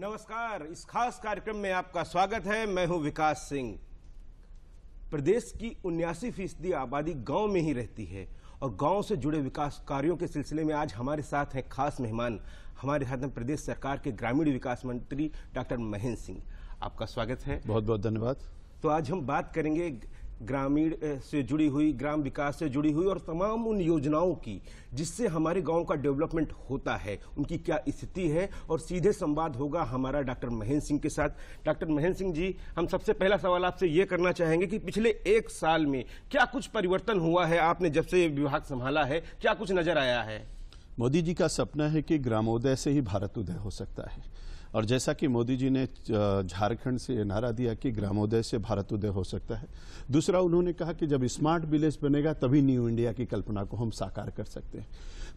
नमस्कार इस खास कार्यक्रम में आपका स्वागत है मैं हूं विकास सिंह प्रदेश की उन्यासी फीसदी आबादी गांव में ही रहती है और गांव से जुड़े विकास कार्यों के सिलसिले में आज हमारे साथ हैं खास मेहमान हमारे साथ हैं प्रदेश सरकार के ग्रामीण विकास मंत्री डॉक्टर महेंद्र सिंह आपका स्वागत है बहुत बहुत धन्यवाद तो आज हम बात करेंगे ग्रामीण से जुड़ी हुई ग्राम विकास से जुड़ी हुई और तमाम उन योजनाओं की जिससे हमारे गांव का डेवलपमेंट होता है उनकी क्या स्थिति है और सीधे संवाद होगा हमारा डॉक्टर महेंद्र सिंह के साथ डॉक्टर महेंद्र सिंह जी हम सबसे पहला सवाल आपसे ये करना चाहेंगे कि पिछले एक साल में क्या कुछ परिवर्तन हुआ है आपने जब से विभाग संभाला है क्या कुछ नजर आया है मोदी जी का सपना है कि ग्रामोदय से ही भारत उदय हो सकता है और जैसा कि मोदी जी ने झारखंड से नारा दिया कि ग्रामोदय से भारत उदय हो सकता है दूसरा उन्होंने कहा कि जब स्मार्ट विलेज बनेगा तभी न्यू इंडिया की कल्पना को हम साकार कर सकते हैं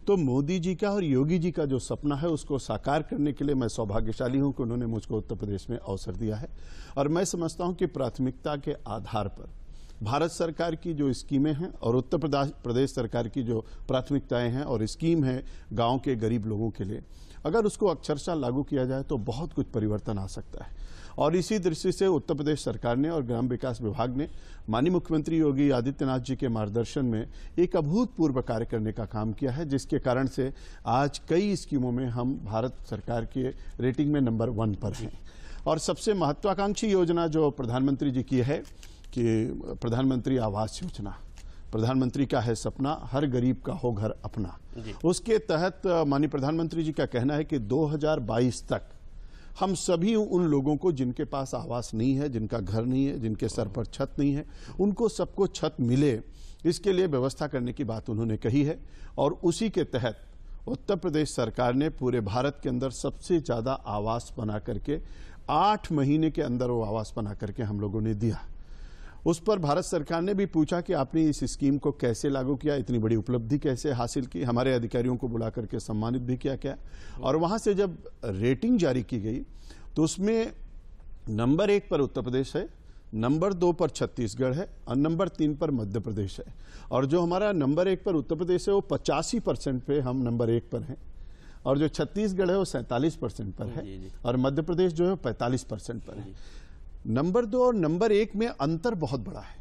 तो मोदी जी का और योगी जी का जो सपना है उसको साकार करने के लिए मैं सौभाग्यशाली हूं कि उन्होंने मुझको उत्तर प्रदेश में अवसर दिया है और मैं समझता हूं कि प्राथमिकता के आधार पर भारत सरकार की जो स्कीमें हैं और उत्तर प्रदेश सरकार की जो प्राथमिकताएं हैं और स्कीम है गांव के गरीब लोगों के लिए अगर उसको अक्षरशा लागू किया जाए तो बहुत कुछ परिवर्तन आ सकता है और इसी दृष्टि से उत्तर प्रदेश सरकार ने और ग्राम विकास विभाग ने माननीय मुख्यमंत्री योगी आदित्यनाथ जी के मार्गदर्शन में एक अभूतपूर्व कार्य करने का काम किया है जिसके कारण से आज कई स्कीमों में हम भारत सरकार के रेटिंग में नंबर वन पर हैं और सबसे महत्वाकांक्षी योजना जो प्रधानमंत्री जी की है कि प्रधानमंत्री आवास योजना प्रधानमंत्री का है सपना हर गरीब का हो घर अपना उसके तहत माननीय प्रधानमंत्री जी का कहना है कि 2022 तक हम सभी उन लोगों को जिनके पास आवास नहीं है जिनका घर नहीं है जिनके सर पर छत नहीं है उनको सबको छत मिले इसके लिए व्यवस्था करने की बात उन्होंने कही है और उसी के तहत उत्तर प्रदेश सरकार ने पूरे भारत के अंदर सबसे ज़्यादा आवास बना करके आठ महीने के अंदर वो आवास बना करके हम लोगों ने दिया उस पर भारत सरकार ने भी पूछा कि आपने इस स्कीम को कैसे लागू किया इतनी बड़ी उपलब्धि कैसे हासिल की हमारे अधिकारियों को बुला करके सम्मानित भी किया क्या और वहाँ से जब रेटिंग जारी की गई तो उसमें नंबर एक पर उत्तर प्रदेश है नंबर दो पर छत्तीसगढ़ है और नंबर तीन पर मध्य प्रदेश है और जो हमारा नंबर एक पर उत्तर प्रदेश है वो पचासी परसेंट पे हम नंबर एक पर हैं और जो छत्तीसगढ़ है वो सैंतालीस परसेंट पर है और मध्य प्रदेश जो है पैंतालीस परसेंट पर है नंबर दो और नंबर एक में अंतर बहुत बड़ा है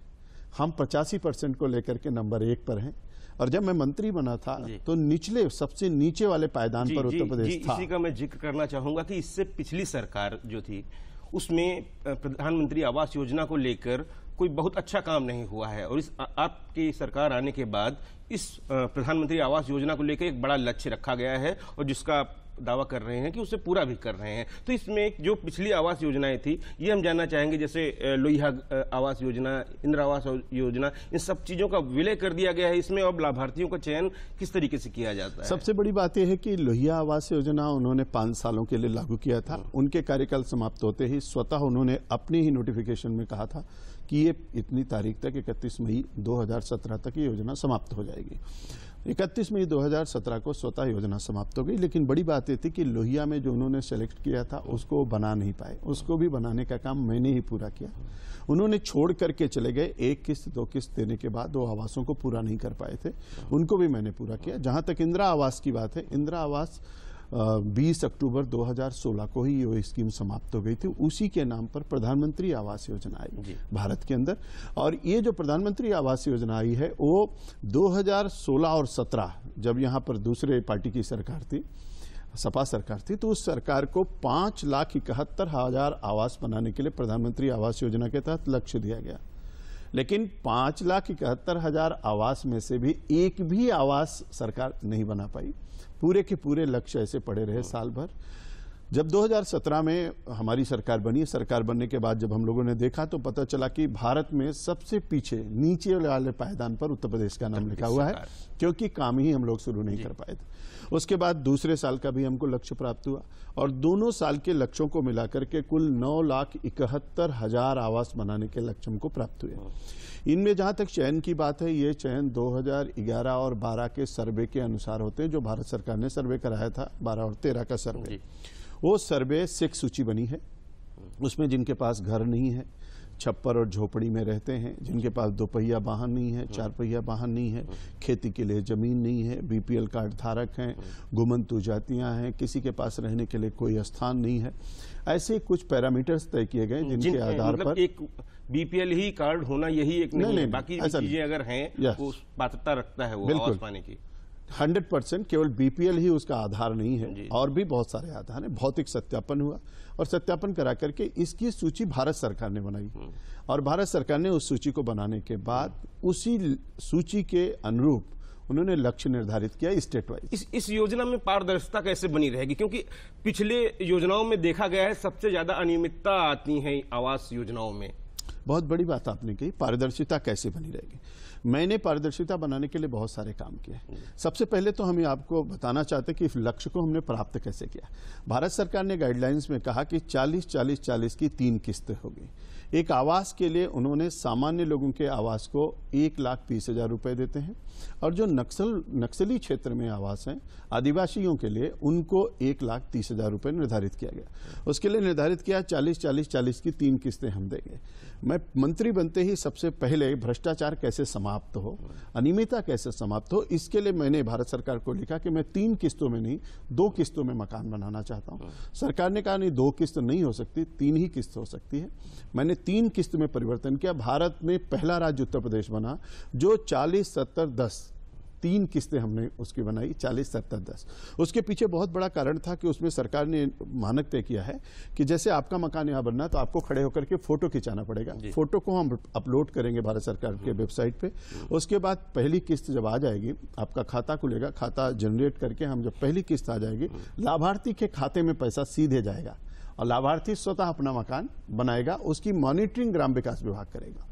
हम पचासी परसेंट को लेकर के नंबर एक पर हैं और जब मैं मंत्री बना था तो निचले सबसे नीचे वाले पायदान पर उत्तर प्रदेश था इसी का मैं जिक्र करना चाहूंगा कि इससे पिछली सरकार जो थी उसमें प्रधानमंत्री आवास योजना को लेकर कोई बहुत अच्छा काम नहीं हुआ है और इस आपकी सरकार आने के बाद इस प्रधानमंत्री आवास योजना को लेकर एक बड़ा लक्ष्य रखा गया है और जिसका दावा कर रहे हैं कि उसे पूरा भी कर रहे हैं तो इसमें जो पिछली आवास योजनाएं थी ये हम जानना चाहेंगे जैसे लोहिया आवास योजना इंदिरा आवास योजना इन सब चीज़ों का विलय कर दिया गया है इसमें अब लाभार्थियों का चयन किस तरीके से किया जाता है सबसे बड़ी बात यह है कि लोहिया आवास योजना उन्होंने पांच सालों के लिए लागू किया था उनके कार्यकाल समाप्त होते ही स्वतः उन्होंने अपने ही नोटिफिकेशन में कहा था कि ये इतनी तारीख तक इकतीस मई दो तक ये योजना समाप्त हो जाएगी इकतीस मई 2017 को स्वतः योजना समाप्त हो गई लेकिन बड़ी बात ये थी कि लोहिया में जो उन्होंने सेलेक्ट किया था उसको बना नहीं पाए उसको भी बनाने का काम मैंने ही पूरा किया उन्होंने छोड़ करके चले गए एक किस्त दो किस्त देने के बाद वो आवासों को पूरा नहीं कर पाए थे उनको भी मैंने पूरा किया जहां तक इंदिरा आवास की बात है इंदिरा आवास बीस अक्टूबर 2016 को ही ये स्कीम समाप्त हो गई थी उसी के नाम पर प्रधानमंत्री आवास योजना आई भारत के अंदर और ये जो प्रधानमंत्री आवास योजना आई है वो 2016 और 17 जब यहाँ पर दूसरे पार्टी की सरकार थी सपा सरकार थी तो उस सरकार को पाँच लाख इकहत्तर हजार आवास बनाने के लिए प्रधानमंत्री आवास योजना के तहत लक्ष्य दिया गया लेकिन पाँच लाख इकहत्तर हजार आवास में से भी एक भी आवास सरकार नहीं बना पाई पूरे के पूरे लक्ष्य ऐसे पड़े रहे साल भर जब 2017 में हमारी सरकार बनी सरकार बनने के बाद जब हम लोगों ने देखा तो पता चला कि भारत में सबसे पीछे नीचे वाले पायदान पर उत्तर प्रदेश का नाम लिखा हुआ है क्योंकि काम ही हम लोग शुरू नहीं कर पाए थे उसके बाद दूसरे साल का भी हमको लक्ष्य प्राप्त हुआ और दोनों साल के लक्ष्यों को मिलाकर के कुल नौ लाख इकहत्तर हजार आवास बनाने के लक्ष्य हमको प्राप्त हुए इनमें जहां तक चयन की बात है ये चयन 2011 और 12 के सर्वे के अनुसार होते हैं जो भारत सरकार ने सर्वे कराया था बारह और तेरह का सर्वे वो सर्वे सिख सूची बनी है उसमें जिनके पास घर नहीं है छप्पर और झोपड़ी में रहते हैं जिनके पास दोपहिया वाहन नहीं है चार पहिया वाहन नहीं है खेती के लिए ज़मीन नहीं है बीपीएल कार्ड धारक हैं घुमंतु जातियां हैं किसी के पास रहने के लिए कोई स्थान नहीं है ऐसे कुछ पैरामीटर्स तय किए गए जिनके आधार मतलब पर एक बीपीएल ही कार्ड होना यही एक नहीं, नहीं, नहीं बाकी चीजें अगर हैं पात्रता रखता है वो आवास पाने की हंड्रेड परसेंट केवल बीपीएल ही उसका आधार नहीं है और भी बहुत सारे आधार हैं भौतिक सत्यापन हुआ और सत्यापन करा करके इसकी सूची भारत सरकार ने बनाई हम्म। और भारत सरकार ने उस सूची को बनाने के बाद उसी सूची के अनुरूप उन्होंने लक्ष्य निर्धारित किया स्टेट वाइज इस, इस योजना में पारदर्शिता कैसे बनी रहेगी क्योंकि पिछले योजनाओं में देखा गया है सबसे ज्यादा अनियमितता आती है आवास योजनाओं में बहुत बड़ी बात आपने कही पारदर्शिता कैसे बनी रहेगी मैंने पारदर्शिता बनाने के लिए बहुत सारे काम किए सबसे पहले तो हम आपको बताना चाहते कि लक्ष्य को हमने प्राप्त कैसे किया भारत सरकार ने गाइडलाइंस में कहा कि चालीस चालीस चालीस की तीन किस्तें होगी एक आवास के लिए उन्होंने सामान्य लोगों के आवास को एक लाख तीस हजार रुपये देते हैं और जो नक्सल नक्सली क्षेत्र में आवास हैं आदिवासियों के लिए उनको एक लाख तीस हजार रुपये निर्धारित किया गया उसके लिए निर्धारित किया चालीस चालीस चालीस की तीन किस्तें हम देंगे मैं मंत्री बनते ही सबसे पहले भ्रष्टाचार कैसे समाप्त हो अनियमितता कैसे समाप्त हो इसके लिए मैंने भारत सरकार को लिखा कि मैं तीन किस्तों में नहीं दो किस्तों में मकान बनाना चाहता हूं सरकार ने कहा नहीं दो किस्त नहीं हो सकती तीन ही किस्त हो सकती है मैंने तीन किस्त में परिवर्तन किया भारत में पहला राज्य उत्तर प्रदेश बना जो चालीस सत्तर दस तीन किस्तें हमने उसकी बनाई चालीस सत्तर दस उसके पीछे बहुत बड़ा कारण था कि उसमें सरकार ने मानक तय किया है कि जैसे आपका मकान यहाँ बनना तो आपको खड़े होकर के फोटो खिंचाना पड़ेगा फोटो को हम अपलोड करेंगे भारत सरकार के वेबसाइट पे उसके बाद पहली किस्त जब आ जाएगी आपका खाता खुलेगा खाता जनरेट करके हम जब पहली किस्त आ जाएगी लाभार्थी के खाते में पैसा सीधे जाएगा और लाभार्थी स्वतः अपना मकान बनाएगा उसकी मॉनिटरिंग ग्राम विकास विभाग करेगा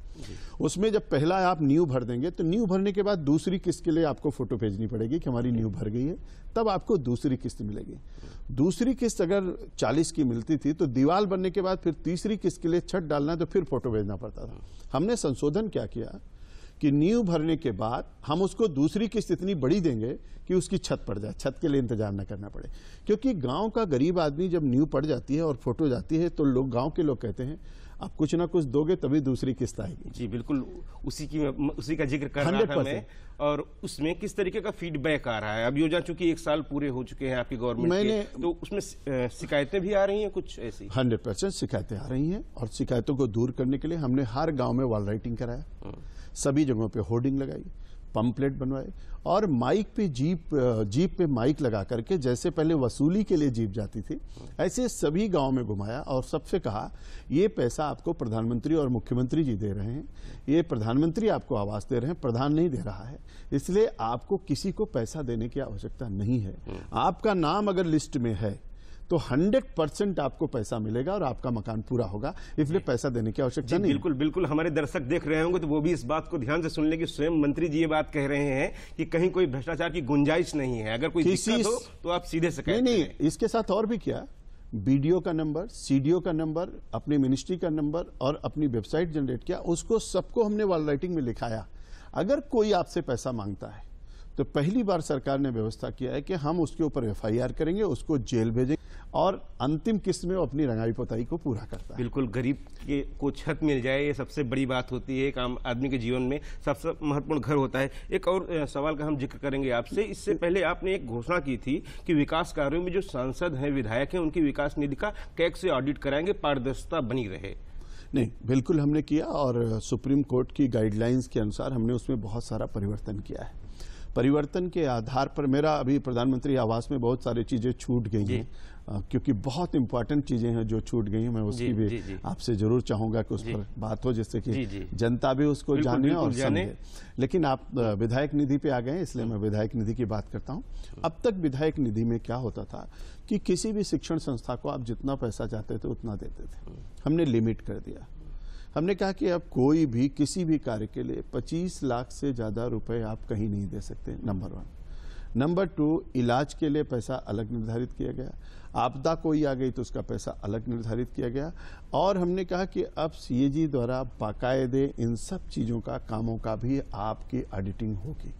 उसमें जब पहला आप न्यू भर देंगे तो न्यू भरने के बाद दूसरी किस्त के लिए आपको फोटो भेजनी पड़ेगी कि हमारी न्यू भर गई है तब आपको दूसरी किस्त मिलेगी दूसरी किस्त अगर 40 की मिलती थी तो दीवाल बनने के बाद फिर तीसरी किस्त के लिए छठ डालना तो फिर फोटो भेजना पड़ता था हमने संशोधन क्या किया कि न्यू भरने के बाद हम उसको दूसरी किस्त इतनी बड़ी देंगे कि उसकी छत पड़ जाए छत के लिए इंतजार ना करना पड़े क्योंकि गांव का गरीब आदमी जब न्यू पड़ जाती है और फोटो जाती है तो लोग गांव के लोग कहते हैं आप कुछ ना कुछ दोगे तभी दूसरी किस्त आएगी जी बिल्कुल उसी की उसी का जिक्र कर रहा था मैं और उसमें किस तरीके का फीडबैक आ रहा है अब योजना चूंकि एक साल पूरे हो चुके हैं आपकी गवर्नमेंट मैंने तो उसमें शिकायतें भी आ रही हैं कुछ ऐसी हंड्रेड परसेंट शिकायतें आ रही हैं और शिकायतों को दूर करने के लिए हमने हर गाँव में वॉल राइटिंग कराया हाँ। सभी जगहों पर होर्डिंग लगाई पंपलेट बनवाए और माइक पे जीप जीप पे माइक लगा करके जैसे पहले वसूली के लिए जीप जाती थी ऐसे सभी गांव में घुमाया और सबसे कहा ये पैसा आपको प्रधानमंत्री और मुख्यमंत्री जी दे रहे हैं ये प्रधानमंत्री आपको आवास दे रहे हैं प्रधान नहीं दे रहा है इसलिए आपको किसी को पैसा देने की आवश्यकता नहीं है आपका नाम अगर लिस्ट में है तो 100 परसेंट आपको पैसा मिलेगा और आपका मकान पूरा होगा इसलिए पैसा देने की आवश्यकता नहीं बिल्कुल बिल्कुल हमारे दर्शक देख रहे होंगे तो वो भी इस बात को ध्यान से सुन लें स्वयं मंत्री जी ये बात कह रहे हैं कि कहीं कोई भ्रष्टाचार की गुंजाइश नहीं है अगर कोई दिक्कत हो तो आप सीधे से नहीं नहीं इसके साथ और भी क्या बीडीओ का नंबर सीडीओ का नंबर अपनी मिनिस्ट्री का नंबर और अपनी वेबसाइट जनरेट किया उसको सबको हमने वॉल राइटिंग में लिखाया अगर कोई आपसे पैसा मांगता है तो पहली बार सरकार ने व्यवस्था किया है कि हम उसके ऊपर एफ करेंगे उसको जेल भेजेंगे और अंतिम किस्त में वो अपनी रंगाई पोताई को पूरा करता है बिल्कुल गरीब के को छत मिल जाए ये सबसे बड़ी बात होती है एक आम आदमी के जीवन में सबसे महत्वपूर्ण घर होता है एक और सवाल का हम जिक्र करेंगे आपसे इससे पहले आपने एक घोषणा की थी कि विकास कार्यों में जो सांसद हैं विधायक हैं उनकी विकास निधि का कैक से ऑडिट कराएंगे पारदर्शिता बनी रहे नहीं बिल्कुल हमने किया और सुप्रीम कोर्ट की गाइडलाइंस के अनुसार हमने उसमें बहुत सारा परिवर्तन किया है परिवर्तन के आधार पर मेरा अभी प्रधानमंत्री आवास में बहुत सारी चीज़ें छूट गई हैं क्योंकि बहुत इंपॉर्टेंट चीज़ें हैं जो छूट गई हैं मैं उसकी भी आपसे जरूर चाहूंगा कि उस पर बात हो जिससे कि जनता भी उसको जाने और जाने लेकिन आप विधायक निधि पे आ गए इसलिए मैं विधायक निधि की बात करता हूं अब तक विधायक निधि में क्या होता था कि किसी भी शिक्षण संस्था को आप जितना पैसा चाहते थे उतना देते थे हमने लिमिट कर दिया हमने कहा कि अब कोई भी किसी भी कार्य के लिए 25 लाख से ज़्यादा रुपए आप कहीं नहीं दे सकते नंबर वन नंबर टू इलाज के लिए पैसा अलग निर्धारित किया गया आपदा कोई आ गई तो उसका पैसा अलग निर्धारित किया गया और हमने कहा कि अब सीएजी द्वारा बाकायदे इन सब चीज़ों का कामों का भी आपकी ऑडिटिंग होगी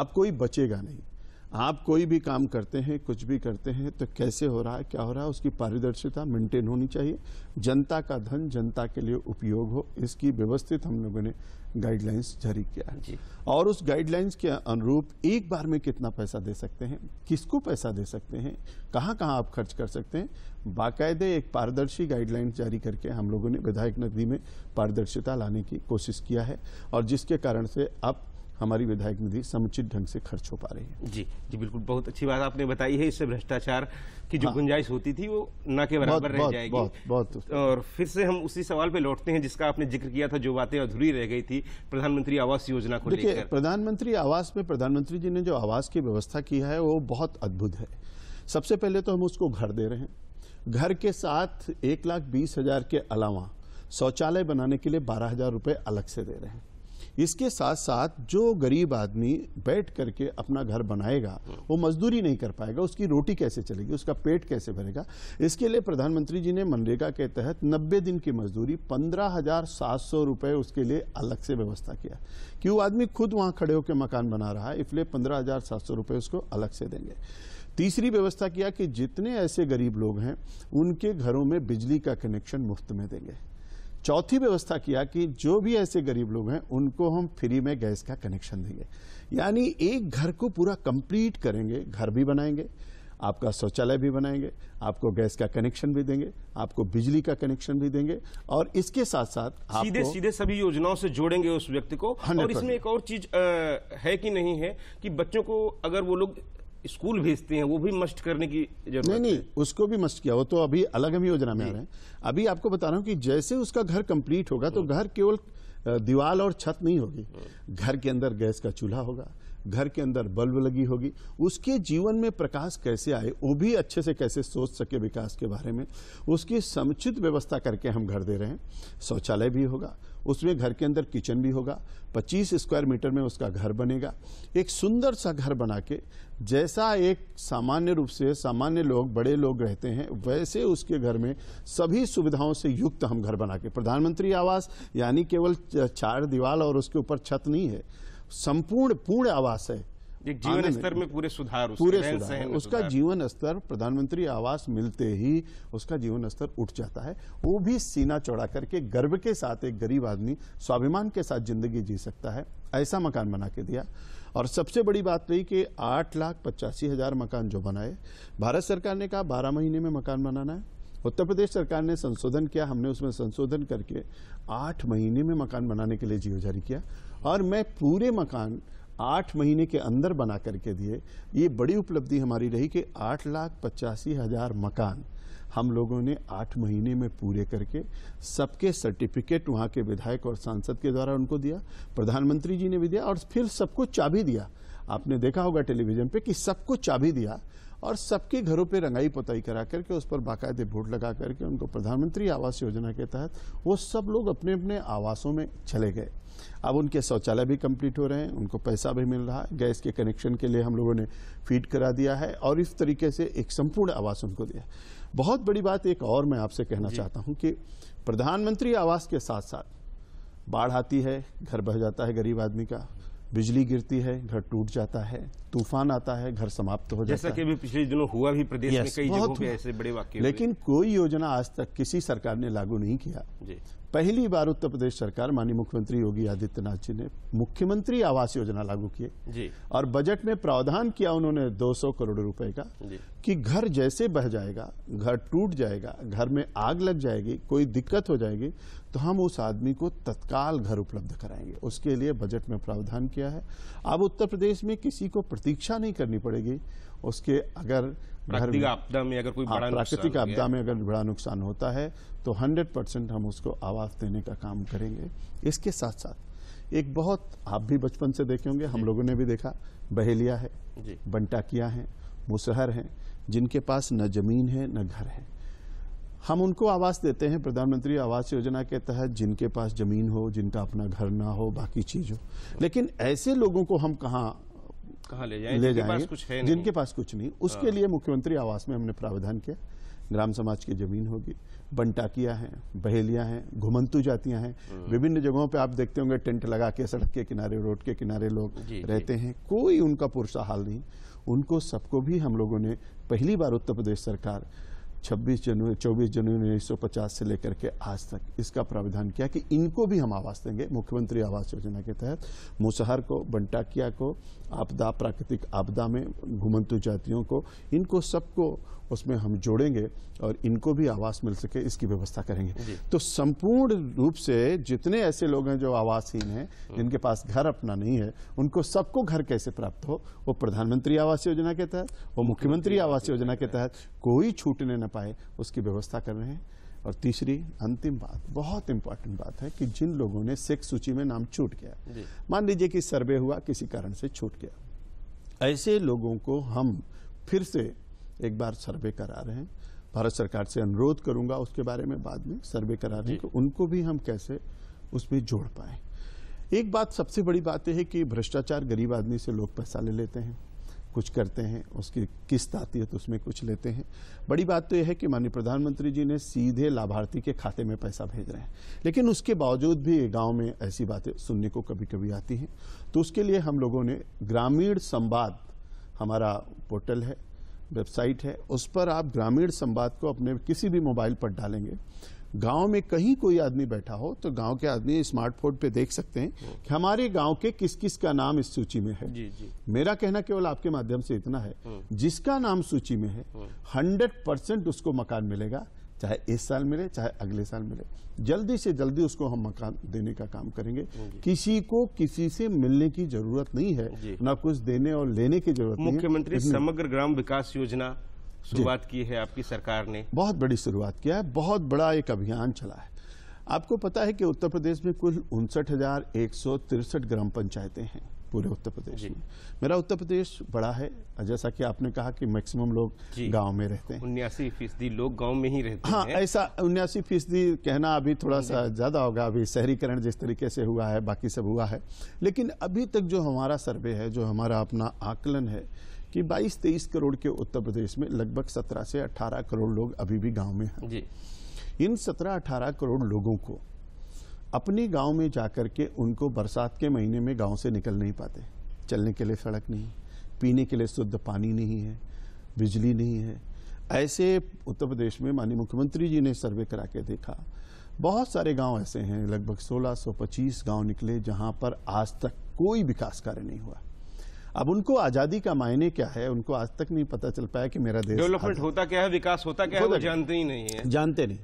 अब कोई बचेगा नहीं आप कोई भी काम करते हैं कुछ भी करते हैं तो कैसे हो रहा है क्या हो रहा है उसकी पारदर्शिता मेंटेन होनी चाहिए जनता का धन जनता के लिए उपयोग हो इसकी व्यवस्थित हम लोगों ने गाइडलाइंस जारी किया है और उस गाइडलाइंस के अनुरूप एक बार में कितना पैसा दे सकते हैं किसको पैसा दे सकते हैं कहाँ कहाँ आप खर्च कर सकते हैं बाकायदे एक पारदर्शी गाइडलाइंस जारी करके हम लोगों ने विधायक नगरी में पारदर्शिता लाने की कोशिश किया है और जिसके कारण से अब हमारी विधायक निधि समुचित ढंग से खर्च हो पा रही है जी जी बिल्कुल बहुत अच्छी बात आपने बताई है इससे भ्रष्टाचार की जो हाँ। गुंजाइश होती थी वो न के बराबर रह बहुत, जाएगी बहुत, बहुत और फिर से हम उसी सवाल पे लौटते हैं जिसका आपने जिक्र किया था जो बातें अधूरी रह गई थी प्रधानमंत्री आवास योजना को लेकर प्रधानमंत्री आवास में प्रधानमंत्री जी ने जो आवास की व्यवस्था की है वो बहुत अद्भुत है सबसे पहले तो हम उसको घर दे रहे हैं घर के साथ एक लाख बीस हजार के अलावा शौचालय बनाने के लिए बारह हजार रुपये अलग से दे रहे हैं इसके साथ साथ जो गरीब आदमी बैठ करके अपना घर बनाएगा वो मजदूरी नहीं कर पाएगा उसकी रोटी कैसे चलेगी उसका पेट कैसे भरेगा इसके लिए प्रधानमंत्री जी ने मनरेगा के तहत नब्बे दिन की मजदूरी पंद्रह हजार सात सौ रुपये उसके लिए अलग से व्यवस्था किया कि वो आदमी खुद वहाँ खड़े होकर मकान बना रहा है इसलिए पंद्रह हजार सात सौ रुपये उसको अलग से देंगे तीसरी व्यवस्था किया कि जितने ऐसे गरीब लोग हैं उनके घरों में बिजली का कनेक्शन मुफ्त में देंगे चौथी व्यवस्था किया कि जो भी ऐसे गरीब लोग हैं उनको हम फ्री में गैस का कनेक्शन देंगे यानी एक घर को पूरा कंप्लीट करेंगे घर भी बनाएंगे आपका शौचालय भी बनाएंगे आपको गैस का कनेक्शन भी देंगे आपको बिजली का कनेक्शन भी देंगे और इसके साथ साथ सीधे सीधे सभी योजनाओं से जोड़ेंगे उस व्यक्ति को और इसमें एक और चीज आ, है कि नहीं है कि बच्चों को अगर वो लोग स्कूल भेजते हैं वो भी मस्ट करने की जरूरत नहीं नहीं उसको भी मस्ट किया वो तो अभी अलग हम योजना में आ रहे हैं अभी आपको बता रहा हूँ कि जैसे उसका घर कंप्लीट होगा तो घर केवल दीवार और छत नहीं होगी घर के अंदर गैस का चूल्हा होगा घर के अंदर बल्ब लगी होगी उसके जीवन में प्रकाश कैसे आए वो भी अच्छे से कैसे सोच सके विकास के बारे में उसकी समुचित व्यवस्था करके हम घर दे रहे हैं शौचालय भी होगा उसमें घर के अंदर किचन भी होगा 25 स्क्वायर मीटर में उसका घर बनेगा एक सुंदर सा घर बना के जैसा एक सामान्य रूप से सामान्य लोग बड़े लोग रहते हैं वैसे उसके घर में सभी सुविधाओं से युक्त हम घर बना के प्रधानमंत्री आवास यानी केवल चार दीवार और उसके ऊपर छत नहीं है संपूर्ण पूर्ण आवास है जीवन स्तर में पूरे सुधार पूरे सुधार उसका सुधार। जीवन स्तर प्रधानमंत्री आवास मिलते ही उसका जीवन स्तर उठ जाता है वो भी सीना चौड़ा करके गर्व के साथ एक गरीब आदमी स्वाभिमान के साथ जिंदगी जी सकता है ऐसा मकान बना के दिया और सबसे बड़ी बात रही कि आठ लाख पचासी हजार मकान जो बनाए भारत सरकार ने कहा बारह महीने में मकान बनाना है उत्तर प्रदेश सरकार ने संशोधन किया हमने उसमें संशोधन करके आठ महीने में मकान बनाने के लिए जीव जारी किया और मैं पूरे मकान आठ महीने के अंदर बना करके दिए ये बड़ी उपलब्धि हमारी रही कि आठ लाख पचासी हज़ार मकान हम लोगों ने आठ महीने में पूरे करके सबके सर्टिफिकेट वहाँ के विधायक और सांसद के द्वारा उनको दिया प्रधानमंत्री जी ने भी दिया और फिर सबको चाबी दिया आपने देखा होगा टेलीविज़न पे कि सबको चाबी दिया और सबके घरों पे रंगाई पोताई करा करके उस पर बाकायदे बोर्ड लगा करके उनको प्रधानमंत्री आवास योजना के तहत वो सब लोग अपने अपने आवासों में चले गए अब उनके शौचालय भी कंप्लीट हो रहे हैं उनको पैसा भी मिल रहा है गैस के कनेक्शन के लिए हम लोगों ने फीड करा दिया है और इस तरीके से एक संपूर्ण आवास उनको दिया बहुत बड़ी बात एक और मैं आपसे कहना चाहता हूँ कि प्रधानमंत्री आवास के साथ साथ बाढ़ आती है घर बह जाता है गरीब आदमी का बिजली गिरती है घर टूट जाता है तूफान आता है घर समाप्त हो जैसा जाता जैसा कि भी पिछले दिनों हुआ भी प्रदेश में कई जगहों पे ऐसे बड़े वाक्य लेकिन कोई योजना आज तक किसी सरकार ने लागू नहीं किया पहली बार उत्तर प्रदेश सरकार माननीय मुख्यमंत्री योगी आदित्यनाथ जी ने मुख्यमंत्री आवास योजना लागू किए और बजट में प्रावधान किया उन्होंने 200 करोड़ रुपए का कि घर जैसे बह जाएगा घर टूट जाएगा घर में आग लग जाएगी कोई दिक्कत हो जाएगी तो हम उस आदमी को तत्काल घर उपलब्ध कराएंगे उसके लिए बजट में प्रावधान किया है अब उत्तर प्रदेश में किसी को प्रतीक्षा नहीं करनी पड़ेगी उसके अगर प्राकृतिक आपदा में अगर कोई हाँ, बड़ा प्राकृतिक आपदा में अगर बड़ा नुकसान होता है तो 100 परसेंट हम उसको आवाज देने का काम करेंगे इसके साथ साथ एक बहुत आप भी बचपन से देखे होंगे हम लोगों ने भी देखा बहेलिया है बंटाकिया है मुसहर हैं जिनके पास न जमीन है न घर है हम उनको आवास देते हैं प्रधानमंत्री आवास योजना के तहत जिनके पास जमीन हो जिनका अपना घर ना हो बाकी चीज हो लेकिन ऐसे लोगों को हम कहाँ कहाँ ले जाए ले जाएंगे कुछ है जिनके पास कुछ नहीं उसके हाँ। लिए मुख्यमंत्री आवास में हमने प्रावधान किया ग्राम समाज की जमीन होगी बंटाकिया हैं बहेलियां हैं घुमंतु जातियां हैं हम्म। विभिन्न जगहों पे आप देखते होंगे टेंट लगा के सड़क के किनारे रोड के किनारे लोग जी, रहते जी। हैं कोई उनका पुरसा हाल नहीं उनको सबको भी हम लोगों ने पहली बार उत्तर प्रदेश सरकार 26 जनवरी 24 जनवरी पचास से लेकर के आज तक इसका प्राविधान किया कि इनको भी हम आवास देंगे मुख्यमंत्री आवास योजना के तहत मुसहर को बंटाकिया को आपदा प्राकृतिक आपदा में घुमंतु जातियों को इनको सबको उसमें हम जोड़ेंगे और इनको भी आवास मिल सके इसकी व्यवस्था करेंगे तो संपूर्ण रूप से जितने ऐसे लोग हैं जो आवासहीन हैं हम्म। जिनके पास घर अपना नहीं है उनको सबको घर कैसे प्राप्त हो वो प्रधानमंत्री आवास योजना के तहत वो मुख्यमंत्री आवास योजना के तहत कोई छूटने न पाए उसकी व्यवस्था कर रहे हैं और तीसरी अंतिम बात बहुत इंपॉर्टेंट बात है कि जिन लोगों ने सेक्स सूची में नाम छूट गया मान लीजिए कि सर्वे हुआ किसी कारण से छूट गया ऐसे लोगों को हम फिर से एक बार सर्वे करा रहे हैं भारत सरकार से अनुरोध करूंगा उसके बारे में बाद में सर्वे करा रहे हैं कि उनको भी हम कैसे उसमें जोड़ पाए एक बात सबसे बड़ी बात यह है कि भ्रष्टाचार गरीब आदमी से लोग पैसा ले लेते हैं कुछ करते हैं उसकी किस्त आती है तो उसमें कुछ लेते हैं बड़ी बात तो यह है कि माननीय प्रधानमंत्री जी ने सीधे लाभार्थी के खाते में पैसा भेज रहे हैं लेकिन उसके बावजूद भी गांव में ऐसी बातें सुनने को कभी कभी आती हैं तो उसके लिए हम लोगों ने ग्रामीण संवाद हमारा पोर्टल है वेबसाइट है उस पर आप ग्रामीण संवाद को अपने किसी भी मोबाइल पर डालेंगे गांव में कहीं कोई आदमी बैठा हो तो गांव के आदमी स्मार्टफोन पे देख सकते हैं हम्म। कि हमारे गांव के किस किस का नाम इस सूची में है जी, जी। मेरा कहना केवल आपके माध्यम से इतना है हम्म। जिसका नाम सूची में है हम्म। हंड्रेड परसेंट उसको मकान मिलेगा चाहे इस साल मिले चाहे अगले साल मिले जल्दी से जल्दी उसको हम मकान देने का काम करेंगे किसी को किसी से मिलने की जरूरत नहीं है ना कुछ देने और लेने की जरूरत मुख्यमंत्री समग्र ग्राम विकास योजना शुरुआत की है आपकी सरकार ने बहुत बड़ी शुरुआत किया है बहुत बड़ा एक अभियान चला है आपको पता है कि उत्तर प्रदेश में कुल उनसठ ग्राम पंचायतें हैं पूरे उत्तर प्रदेश में मेरा उत्तर प्रदेश बड़ा है जैसा कि आपने कहा कि मैक्सिमम लोग गांव में रहते हैं उन्यासी फीसदी लोग गांव में ही रहते हाँ, हैं ऐसा उन्यासी फीसदी कहना अभी थोड़ा सा ज़्यादा होगा अभी शहरीकरण जिस तरीके से हुआ है बाकी सब हुआ है लेकिन अभी तक जो हमारा सर्वे है जो हमारा अपना आकलन है कि 22-23 करोड़ के उत्तर प्रदेश में लगभग 17 से 18 करोड़ लोग अभी भी गांव में हैं जी। इन 17-18 करोड़ लोगों को अपने गांव में जाकर के उनको बरसात के महीने में गांव से निकल नहीं पाते चलने के लिए सड़क नहीं पीने के लिए शुद्ध पानी नहीं है बिजली नहीं है ऐसे उत्तर प्रदेश में माननीय मुख्यमंत्री जी ने सर्वे करा के देखा बहुत सारे गांव ऐसे हैं लगभग 1625 गांव निकले जहां पर आज तक कोई विकास कार्य नहीं हुआ अब उनको आजादी का मायने क्या है उनको आज तक नहीं पता चल पाया कि मेरा देश डेवलपमेंट होता क्या है विकास होता क्या है वो जानते ही नहीं है जानते नहीं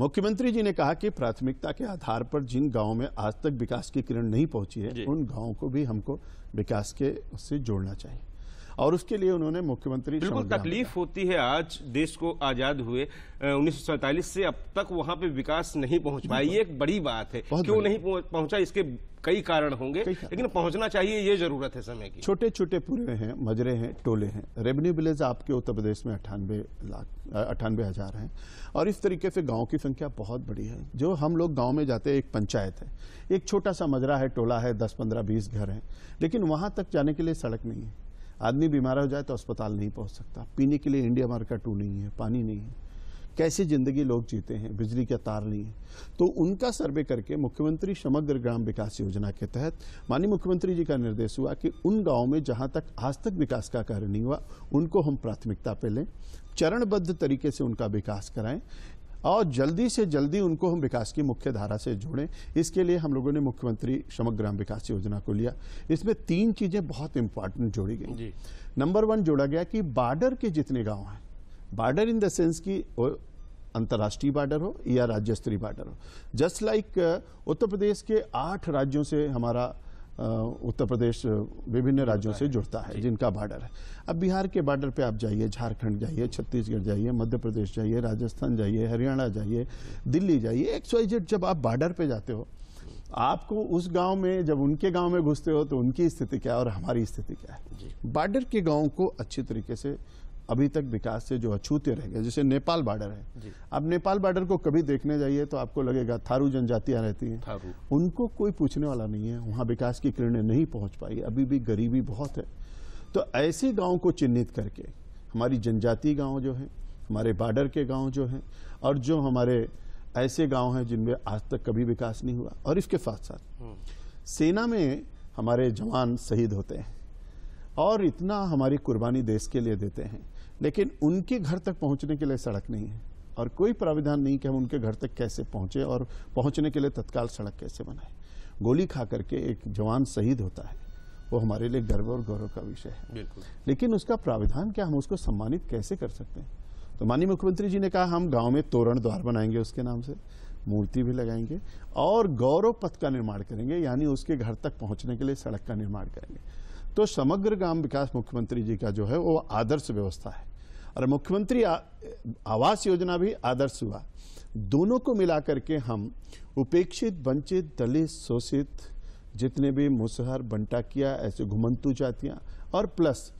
मुख्यमंत्री जी ने कहा कि प्राथमिकता के आधार पर जिन गांवों में आज तक विकास की किरण नहीं पहुंची है उन गांवों को भी हमको विकास के उससे जोड़ना चाहिए और उसके लिए उन्होंने मुख्यमंत्री बिल्कुल तकलीफ होती है आज देश को आजाद हुए उन्नीस से अब तक वहां पे विकास नहीं पहुंच पाया ये एक बड़ी बात है क्यों नहीं पहुंचा इसके कई कारण होंगे लेकिन पहुंचना चाहिए ये जरूरत है समय की छोटे छोटे पूरे हैं मजरे हैं टोले हैं रेवेन्यू विलेज आपके उत्तर प्रदेश में अट्ठानबे लाख अट्ठानबे हजार हैं और इस तरीके से गांव की संख्या बहुत बड़ी है जो हम लोग गांव में जाते हैं एक पंचायत है एक छोटा सा मजरा है टोला है दस पंद्रह बीस घर हैं लेकिन वहां तक जाने के लिए सड़क नहीं है आदमी बीमार हो जाए तो अस्पताल नहीं पहुंच सकता पीने के लिए इंडिया मार्केट टू नहीं है पानी नहीं है कैसी ज़िंदगी लोग जीते हैं बिजली के तार नहीं है तो उनका सर्वे करके मुख्यमंत्री समग्र ग्राम विकास योजना के तहत माननीय मुख्यमंत्री जी का निर्देश हुआ कि उन गाँव में जहाँ तक आज तक विकास का कार्य नहीं हुआ उनको हम प्राथमिकता पे लें चरणबद्ध तरीके से उनका विकास कराएं और जल्दी से जल्दी उनको हम विकास की मुख्य धारा से जोड़ें इसके लिए हम लोगों ने मुख्यमंत्री श्रमक ग्राम विकास योजना को लिया इसमें तीन चीज़ें बहुत इंपॉर्टेंट जोड़ी गई नंबर वन जोड़ा गया कि बार्डर के जितने गाँव हैं बार्डर इन द सेंस कि अंतर्राष्ट्रीय बॉर्डर हो या राज्य स्तरीय बॉर्डर हो जस्ट लाइक उत्तर प्रदेश के आठ राज्यों से हमारा उत्तर प्रदेश विभिन्न राज्यों से जुड़ता है जिनका बॉर्डर है अब बिहार के बॉर्डर पे आप जाइए झारखंड जाइए छत्तीसगढ़ जाइए मध्य प्रदेश जाइए राजस्थान जाइए हरियाणा जाइए दिल्ली जाइए एक सौ एजेट जब आप बॉर्डर पे जाते हो आपको उस गांव में जब उनके गांव में घुसते हो तो उनकी स्थिति क्या है और हमारी स्थिति क्या है बॉर्डर के गाँव को अच्छी तरीके से अभी तक विकास से जो अछूते रह गए जैसे नेपाल बॉर्डर है अब नेपाल बॉर्डर को कभी देखने जाइए तो आपको लगेगा थारू जनजातियां रहती हैं उनको कोई पूछने वाला नहीं है वहाँ विकास की किरणें नहीं पहुँच पाई अभी भी गरीबी बहुत है तो ऐसे गाँव को चिन्हित करके हमारी जनजातीय गाँव जो है हमारे बॉर्डर के गाँव जो हैं और जो हमारे ऐसे गाँव हैं जिनमें आज तक कभी विकास नहीं हुआ और इसके साथ साथ हम्म। सेना में हमारे जवान शहीद होते हैं और इतना हमारी कुर्बानी देश के लिए देते हैं लेकिन उनके घर तक पहुंचने के लिए सड़क नहीं है और कोई प्राविधान नहीं कि हम उनके घर तक कैसे पहुंचे और पहुंचने के लिए तत्काल सड़क कैसे बनाए गोली खा करके एक जवान शहीद होता है वो हमारे लिए गर्व और गौरव का विषय है लेकिन उसका प्राविधान क्या हम उसको सम्मानित कैसे कर सकते हैं तो माननीय मुख्यमंत्री जी ने कहा हम गांव में तोरण द्वार बनाएंगे उसके नाम से मूर्ति भी लगाएंगे और गौरव पथ का निर्माण करेंगे यानी उसके घर तक पहुंचने के लिए सड़क का निर्माण करेंगे तो समग्र ग्राम विकास मुख्यमंत्री जी का जो है वो आदर्श व्यवस्था है और मुख्यमंत्री आवास योजना भी आदर्श हुआ दोनों को मिलाकर के हम उपेक्षित वंचित दलित शोषित जितने भी मुसहर बंटा किया ऐसे घुमंतु जातियाँ और प्लस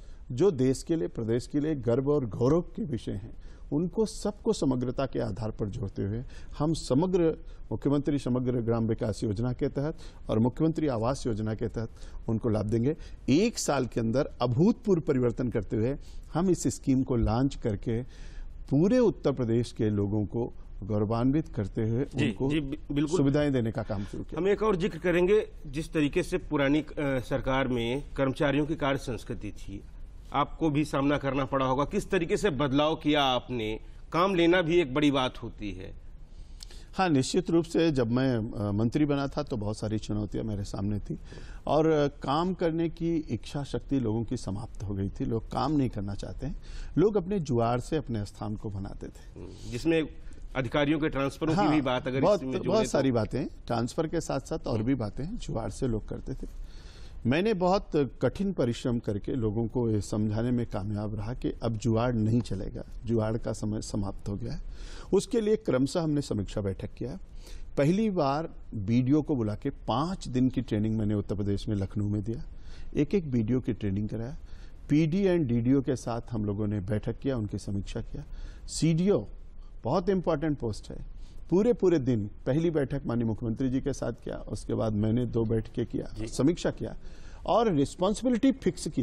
जो देश के लिए प्रदेश के लिए गर्व और गौरव के विषय हैं उनको सबको समग्रता के आधार पर जोड़ते हुए हम समग्र मुख्यमंत्री समग्र ग्राम विकास योजना के तहत और मुख्यमंत्री आवास योजना के तहत उनको लाभ देंगे एक साल के अंदर अभूतपूर्व परिवर्तन करते हुए हम इस स्कीम को लॉन्च करके पूरे उत्तर प्रदेश के लोगों को गौरवान्वित करते हुए जी, उनको जी, बिल्कुल सुविधाएं देने का काम शुरू किया हम एक और जिक्र करेंगे जिस तरीके से पुरानी सरकार में कर्मचारियों की कार्य संस्कृति थी आपको भी सामना करना पड़ा होगा किस तरीके से बदलाव किया आपने काम लेना भी एक बड़ी बात होती है हाँ निश्चित रूप से जब मैं मंत्री बना था तो बहुत सारी चुनौतियां मेरे सामने थी और काम करने की इच्छा शक्ति लोगों की समाप्त हो गई थी लोग काम नहीं करना चाहते हैं लोग अपने जुआर से अपने स्थान को बनाते थे हम्म, जिसमें अधिकारियों के ट्रांसफर हाँ, की भी बात अगर बहुत, इसमें बहुत तो। सारी बातें ट्रांसफर के साथ साथ और भी बातें जुआर से लोग करते थे मैंने बहुत कठिन परिश्रम करके लोगों को ये समझाने में कामयाब रहा कि अब जुआड़ नहीं चलेगा जुआड़ का समय समाप्त हो गया है उसके लिए क्रमशः हमने समीक्षा बैठक किया पहली बार वीडियो को बुला के पाँच दिन की ट्रेनिंग मैंने उत्तर प्रदेश में लखनऊ में दिया एक एक वीडियो की ट्रेनिंग कराया पीडी एंड डीडीओ के साथ हम लोगों ने बैठक किया उनकी समीक्षा किया सीडीओ बहुत इंपॉर्टेंट पोस्ट है पूरे पूरे दिन पहली बैठक माननीय मुख्यमंत्री जी के साथ किया उसके बाद मैंने दो बैठकें किया समीक्षा किया और रिस्पॉन्सिबिलिटी फिक्स की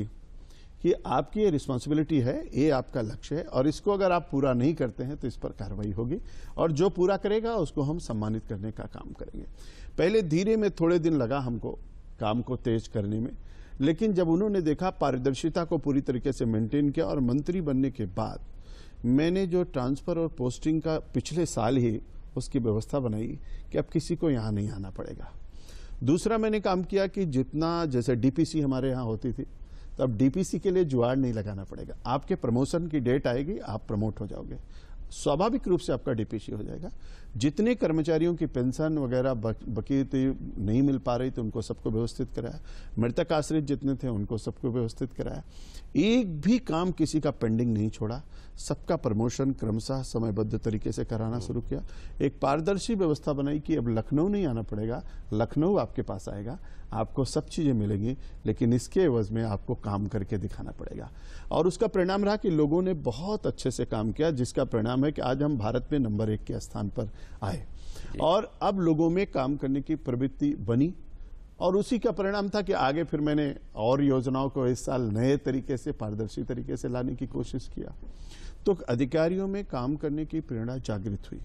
कि आपकी ये रिस्पॉन्सिबिलिटी है ये आपका लक्ष्य है और इसको अगर आप पूरा नहीं करते हैं तो इस पर कार्रवाई होगी और जो पूरा करेगा उसको हम सम्मानित करने का काम करेंगे पहले धीरे में थोड़े दिन लगा हमको काम को तेज करने में लेकिन जब उन्होंने देखा पारदर्शिता को पूरी तरीके से मेंटेन किया और मंत्री बनने के बाद मैंने जो ट्रांसफर और पोस्टिंग का पिछले साल ही उसकी व्यवस्था बनाई कि अब किसी को यहाँ नहीं आना पड़ेगा दूसरा मैंने काम किया कि जितना जैसे डीपीसी हमारे यहाँ होती थी तो अब डीपीसी के लिए जुआड़ नहीं लगाना पड़ेगा आपके प्रमोशन की डेट आएगी आप प्रमोट हो जाओगे स्वाभाविक रूप से आपका डीपीसी हो जाएगा जितने कर्मचारियों की पेंशन वगैरह बकी थी नहीं मिल पा रही थी उनको सबको व्यवस्थित कराया मृतक आश्रित जितने थे उनको सबको व्यवस्थित कराया एक भी काम किसी का पेंडिंग नहीं छोड़ा सबका प्रमोशन क्रमशः समयबद्ध तरीके से कराना हम्म। शुरू किया एक पारदर्शी व्यवस्था बनाई कि अब लखनऊ नहीं आना पड़ेगा लखनऊ आपके पास आएगा आपको सब चीज़ें मिलेंगी लेकिन इसके एवज में आपको काम करके दिखाना पड़ेगा और उसका परिणाम रहा कि लोगों ने बहुत अच्छे से काम किया जिसका परिणाम है कि आज हम भारत में नंबर एक के स्थान पर आए और अब लोगों में काम करने की प्रवृत्ति बनी और उसी का परिणाम था कि आगे फिर मैंने और योजनाओं को इस साल नए तरीके से पारदर्शी तरीके से लाने की कोशिश किया तो अधिकारियों में काम करने की प्रेरणा जागृत हुई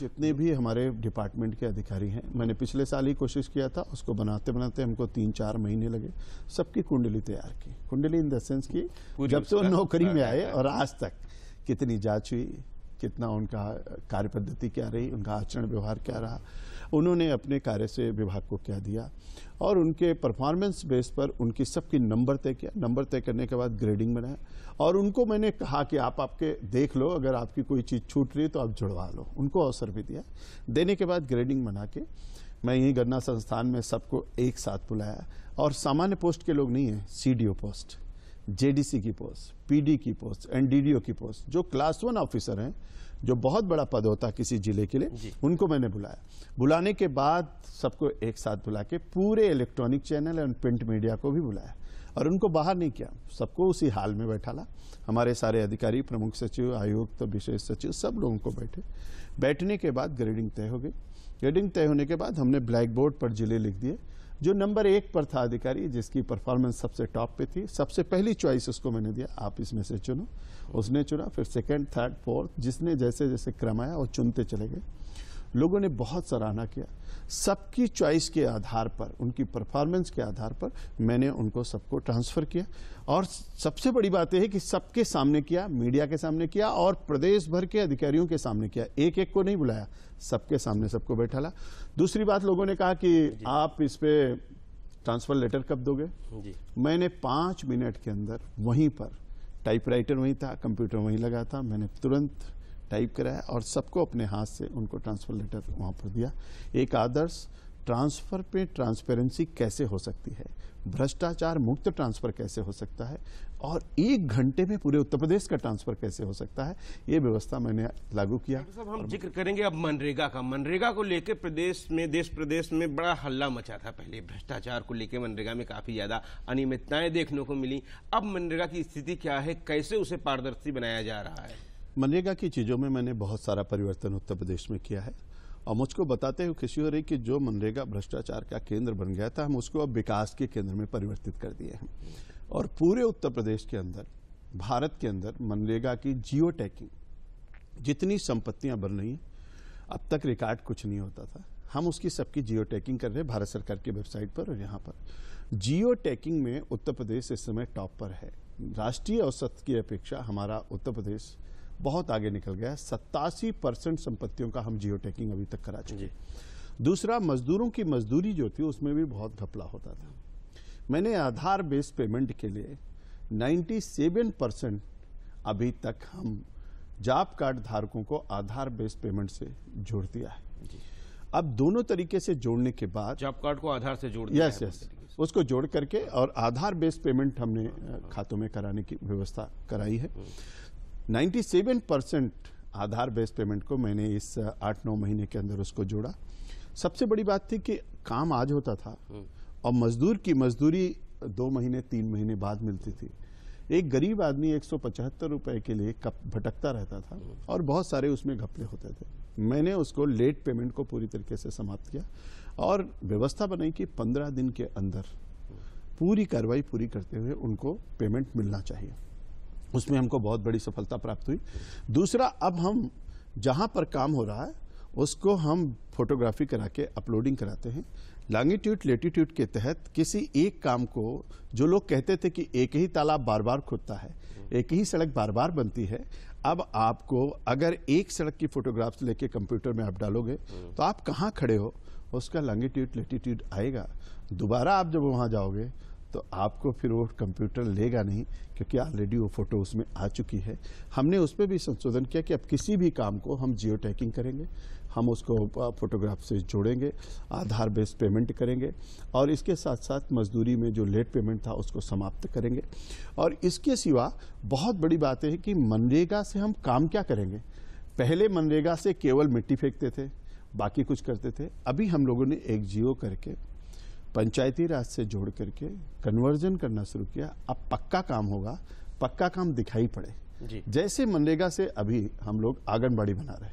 जितने भी हमारे डिपार्टमेंट के अधिकारी हैं मैंने पिछले साल ही कोशिश किया था उसको बनाते बनाते हमको तीन चार महीने लगे सबकी कुंडली तैयार की कुंडली इन द सेंस की जब से वो तो नौकरी में हाँ, आए हाँ। और आज तक कितनी जांच हुई कितना उनका कार्य पद्धति क्या रही उनका आचरण व्यवहार क्या रहा उन्होंने अपने कार्य से विभाग को क्या दिया और उनके परफॉर्मेंस बेस पर उनकी सबकी नंबर तय किया नंबर तय करने के बाद ग्रेडिंग बनाया और उनको मैंने कहा कि आप आपके देख लो अगर आपकी कोई चीज़ छूट रही तो आप जुड़वा लो उनको अवसर भी दिया देने के बाद ग्रेडिंग बना के मैं यहीं गन्ना संस्थान में सबको एक साथ बुलाया और सामान्य पोस्ट के लोग नहीं हैं सी पोस्ट जेडीसी की पोस्ट पीडी की पोस्ट एनडीडीओ की पोस्ट जो क्लास वन ऑफिसर हैं जो बहुत बड़ा पद होता है किसी जिले के लिए उनको मैंने बुलाया बुलाने के बाद सबको एक साथ बुला के पूरे electronic channel and print media को भी बुलाया और उनको बाहर नहीं किया सबको उसी हाल में बैठाला हमारे सारे अधिकारी प्रमुख सचिव आयुक्त विशेष सचिव सब लोगों को बैठे बैठने के बाद ग्रेडिंग तय हो गई ग्रेडिंग तय होने के बाद हमने ब्लैक बोर्ड पर जिले लिख दिए जो नंबर एक पर था अधिकारी जिसकी परफॉर्मेंस सबसे टॉप पे थी सबसे पहली चॉइस उसको मैंने दिया आप इसमें से चुनो उसने चुना फिर सेकेंड थर्ड फोर्थ जिसने जैसे जैसे क्रम आया वो चुनते चले गए लोगों ने बहुत सराहना किया सबकी चॉइस के आधार पर उनकी परफॉर्मेंस के आधार पर मैंने उनको सबको ट्रांसफ़र किया और सबसे बड़ी बात यह है कि सबके सामने किया मीडिया के सामने किया और प्रदेश भर के अधिकारियों के सामने किया एक एक को नहीं बुलाया सबके सामने सबको बैठा ला दूसरी बात लोगों ने कहा कि आप इस पर ट्रांसफ़र लेटर कब दोगे मैंने पाँच मिनट के अंदर वहीं पर टाइपराइटर वहीं था कंप्यूटर वहीं लगा था मैंने तुरंत टाइप कराया और सबको अपने हाथ से उनको ट्रांसफर लेटर वहाँ पर दिया एक आदर्श ट्रांसफर पे ट्रांसपेरेंसी कैसे हो सकती है भ्रष्टाचार मुक्त ट्रांसफर कैसे हो सकता है और एक घंटे में पूरे उत्तर प्रदेश का ट्रांसफर कैसे हो सकता है ये व्यवस्था मैंने लागू किया तो हम जिक्र करेंगे अब मनरेगा का मनरेगा को लेकर प्रदेश में देश प्रदेश में बड़ा हल्ला मचा था पहले भ्रष्टाचार को लेकर मनरेगा में काफी ज्यादा अनियमितताएं देखने को मिली अब मनरेगा की स्थिति क्या है कैसे उसे पारदर्शी बनाया जा रहा है मनरेगा की चीज़ों में मैंने बहुत सारा परिवर्तन उत्तर प्रदेश में किया है और मुझको बताते हुए खुशी हो रही कि जो मनरेगा भ्रष्टाचार का केंद्र बन गया था हम उसको अब विकास के केंद्र में परिवर्तित कर दिए हैं और पूरे उत्तर प्रदेश के अंदर भारत के अंदर मनरेगा की जियो टैकिंग जितनी संपत्तियां बन रही अब तक रिकॉर्ड कुछ नहीं होता था हम उसकी सबकी जियो टैकिंग कर रहे हैं भारत सरकार की वेबसाइट पर और यहाँ पर जियो टैकिंग में उत्तर प्रदेश इस समय टॉप पर है राष्ट्रीय औसत की अपेक्षा हमारा उत्तर प्रदेश बहुत आगे निकल गया सत्तासी परसेंट संपत्तियों का हम जियो टैकिंग अभी तक करा चुके दूसरा मजदूरों की मजदूरी जो थी उसमें भी बहुत घपला होता था मैंने आधार बेस्ड पेमेंट के लिए 97 परसेंट अभी तक हम जाप कार्ड धारकों को आधार बेस्ड पेमेंट से जोड़ दिया है अब दोनों तरीके से जोड़ने के बाद जाप कार्ड को आधार से जोड़ दिया यस यस उसको जोड़ करके और आधार बेस्ड पेमेंट हमने खातों में कराने की व्यवस्था कराई है हम्म। 97 परसेंट आधार बेस्ड पेमेंट को मैंने इस आठ नौ महीने के अंदर उसको जोड़ा सबसे बड़ी बात थी कि काम आज होता था हम्म। और मजदूर की मजदूरी दो महीने तीन महीने बाद मिलती थी एक गरीब आदमी एक रुपए के लिए कप भटकता रहता था हम्म। और बहुत सारे उसमें घपले होते थे मैंने उसको लेट पेमेंट को पूरी तरीके से समाप्त किया और व्यवस्था बनाई कि पंद्रह दिन के अंदर हम्म। पूरी कार्रवाई पूरी करते हुए उनको पेमेंट मिलना चाहिए उसमें हमको बहुत बड़ी सफलता प्राप्त हुई दूसरा अब हम जहाँ पर काम हो रहा है उसको हम फोटोग्राफी करा के अपलोडिंग कराते हैं लॉन्गिट्यूड लेटीट्यूड के तहत किसी एक काम को जो लोग कहते थे कि एक ही तालाब बार बार खुदता है एक ही सड़क बार बार बनती है अब आपको अगर एक सड़क की फोटोग्राफ्स लेके कंप्यूटर में आप डालोगे तो आप कहाँ खड़े हो उसका लॉन्गिट्यूड लेटीट्यूड आएगा दोबारा आप जब वहाँ जाओगे तो आपको फिर वो कंप्यूटर लेगा नहीं क्योंकि ऑलरेडी वो फोटो उसमें आ चुकी है हमने उस पर भी संशोधन किया कि अब किसी भी काम को हम जियो टैकिंग करेंगे हम उसको फोटोग्राफ से जोड़ेंगे आधार बेस्ड पेमेंट करेंगे और इसके साथ साथ मजदूरी में जो लेट पेमेंट था उसको समाप्त करेंगे और इसके सिवा बहुत बड़ी बात है कि मनरेगा से हम काम क्या करेंगे पहले मनरेगा से केवल मिट्टी फेंकते थे बाकी कुछ करते थे अभी हम लोगों ने एक जियो करके पंचायती राज से जोड़ करके कन्वर्जन करना शुरू किया अब पक्का काम होगा पक्का काम दिखाई पड़े जैसे मनरेगा से अभी हम लोग आंगनबाड़ी बना रहे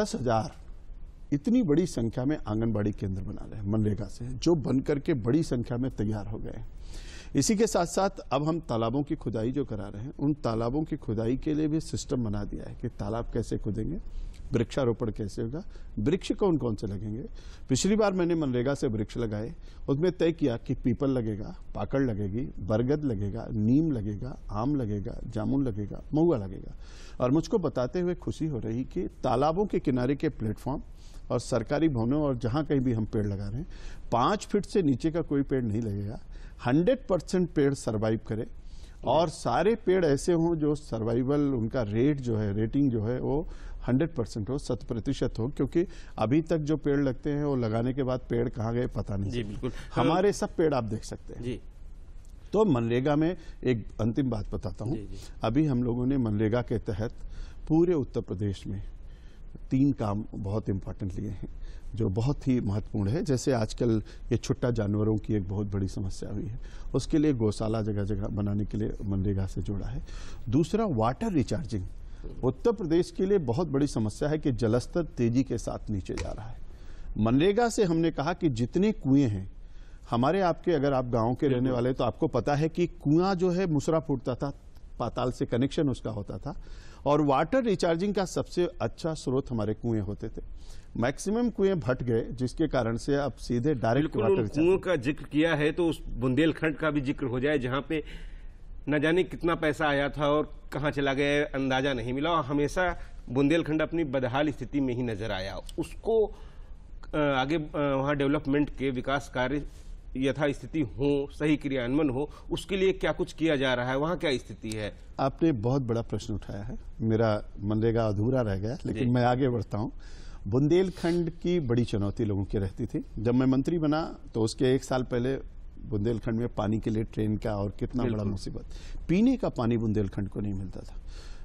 दस हजार इतनी बड़ी संख्या में आंगनबाड़ी केंद्र बना रहे हैं मनरेगा से जो बन करके बड़ी संख्या में तैयार हो गए इसी के साथ साथ अब हम तालाबों की खुदाई जो करा रहे हैं उन तालाबों की खुदाई के लिए भी सिस्टम बना दिया है कि तालाब कैसे खुदेंगे वृक्षारोपण कैसे होगा वृक्ष कौन कौन से लगेंगे पिछली बार मैंने मनरेगा से वृक्ष लगाए उसमें तय किया कि पीपल लगेगा पाकड़ लगेगी बरगद लगेगा नीम लगेगा आम लगेगा जामुन लगेगा महुआ लगेगा और मुझको बताते हुए खुशी हो रही कि तालाबों के किनारे के प्लेटफॉर्म और सरकारी भवनों और जहाँ कहीं भी हम पेड़ लगा रहे हैं पाँच फीट से नीचे का कोई पेड़ नहीं लगेगा हंड्रेड परसेंट पेड़ सर्वाइव करे और सारे पेड़ ऐसे हों जो सर्वाइवल उनका रेट जो है रेटिंग जो है वो हंड्रेड परसेंट हो शत प्रतिशत हो क्योंकि अभी तक जो पेड़ लगते हैं वो लगाने के बाद पेड़ कहाँ गए पता नहीं जी बिल्कुल हमारे सब पेड़ आप देख सकते हैं जी तो मनरेगा में एक अंतिम बात बताता हूँ अभी हम लोगों ने मनरेगा के तहत पूरे उत्तर प्रदेश में तीन काम बहुत इम्पोर्टेंट लिए हैं जो बहुत ही महत्वपूर्ण है जैसे आजकल ये छुट्टा जानवरों की एक बहुत बड़ी समस्या हुई है उसके लिए गौशाला जगह जगह बनाने के लिए मनरेगा से जोड़ा है दूसरा वाटर रिचार्जिंग उत्तर प्रदेश के लिए बहुत बड़ी समस्या है कि जलस्तर तेजी के साथ नीचे जा रहा है मनरेगा से हमने कहा कि जितने कुएं हैं हमारे आपके अगर आप गांव के रहने वाले तो आपको पता है कि कुआं जो है मुसरा फूटता था पाताल से कनेक्शन उसका होता था और वाटर रिचार्जिंग का सबसे अच्छा स्रोत हमारे कुएं होते थे मैक्सिमम कुएं भट गए जिसके कारण से अब सीधे डायरेक्ट वाटर कुएं का जिक्र किया है तो उस बुंदेलखंड का भी जिक्र हो जाए जहां पे न जाने कितना पैसा आया था और कहाँ चला गया अंदाजा नहीं मिला और हमेशा बुंदेलखंड अपनी बदहाल स्थिति में ही नजर आया उसको आगे वहाँ डेवलपमेंट के विकास कार्य यथा स्थिति हो सही क्रियान्वयन हो उसके लिए क्या कुछ किया जा रहा है वहाँ क्या स्थिति है आपने बहुत बड़ा प्रश्न उठाया है मेरा मनरेगा अधूरा रह गया लेकिन मैं आगे बढ़ता हूँ बुंदेलखंड की बड़ी चुनौती लोगों की रहती थी जब मैं मंत्री बना तो उसके एक साल पहले बुंदेलखंड में पानी के लिए ट्रेन का और कितना बड़ा मुसीबत पीने का पानी बुंदेलखंड को नहीं मिलता था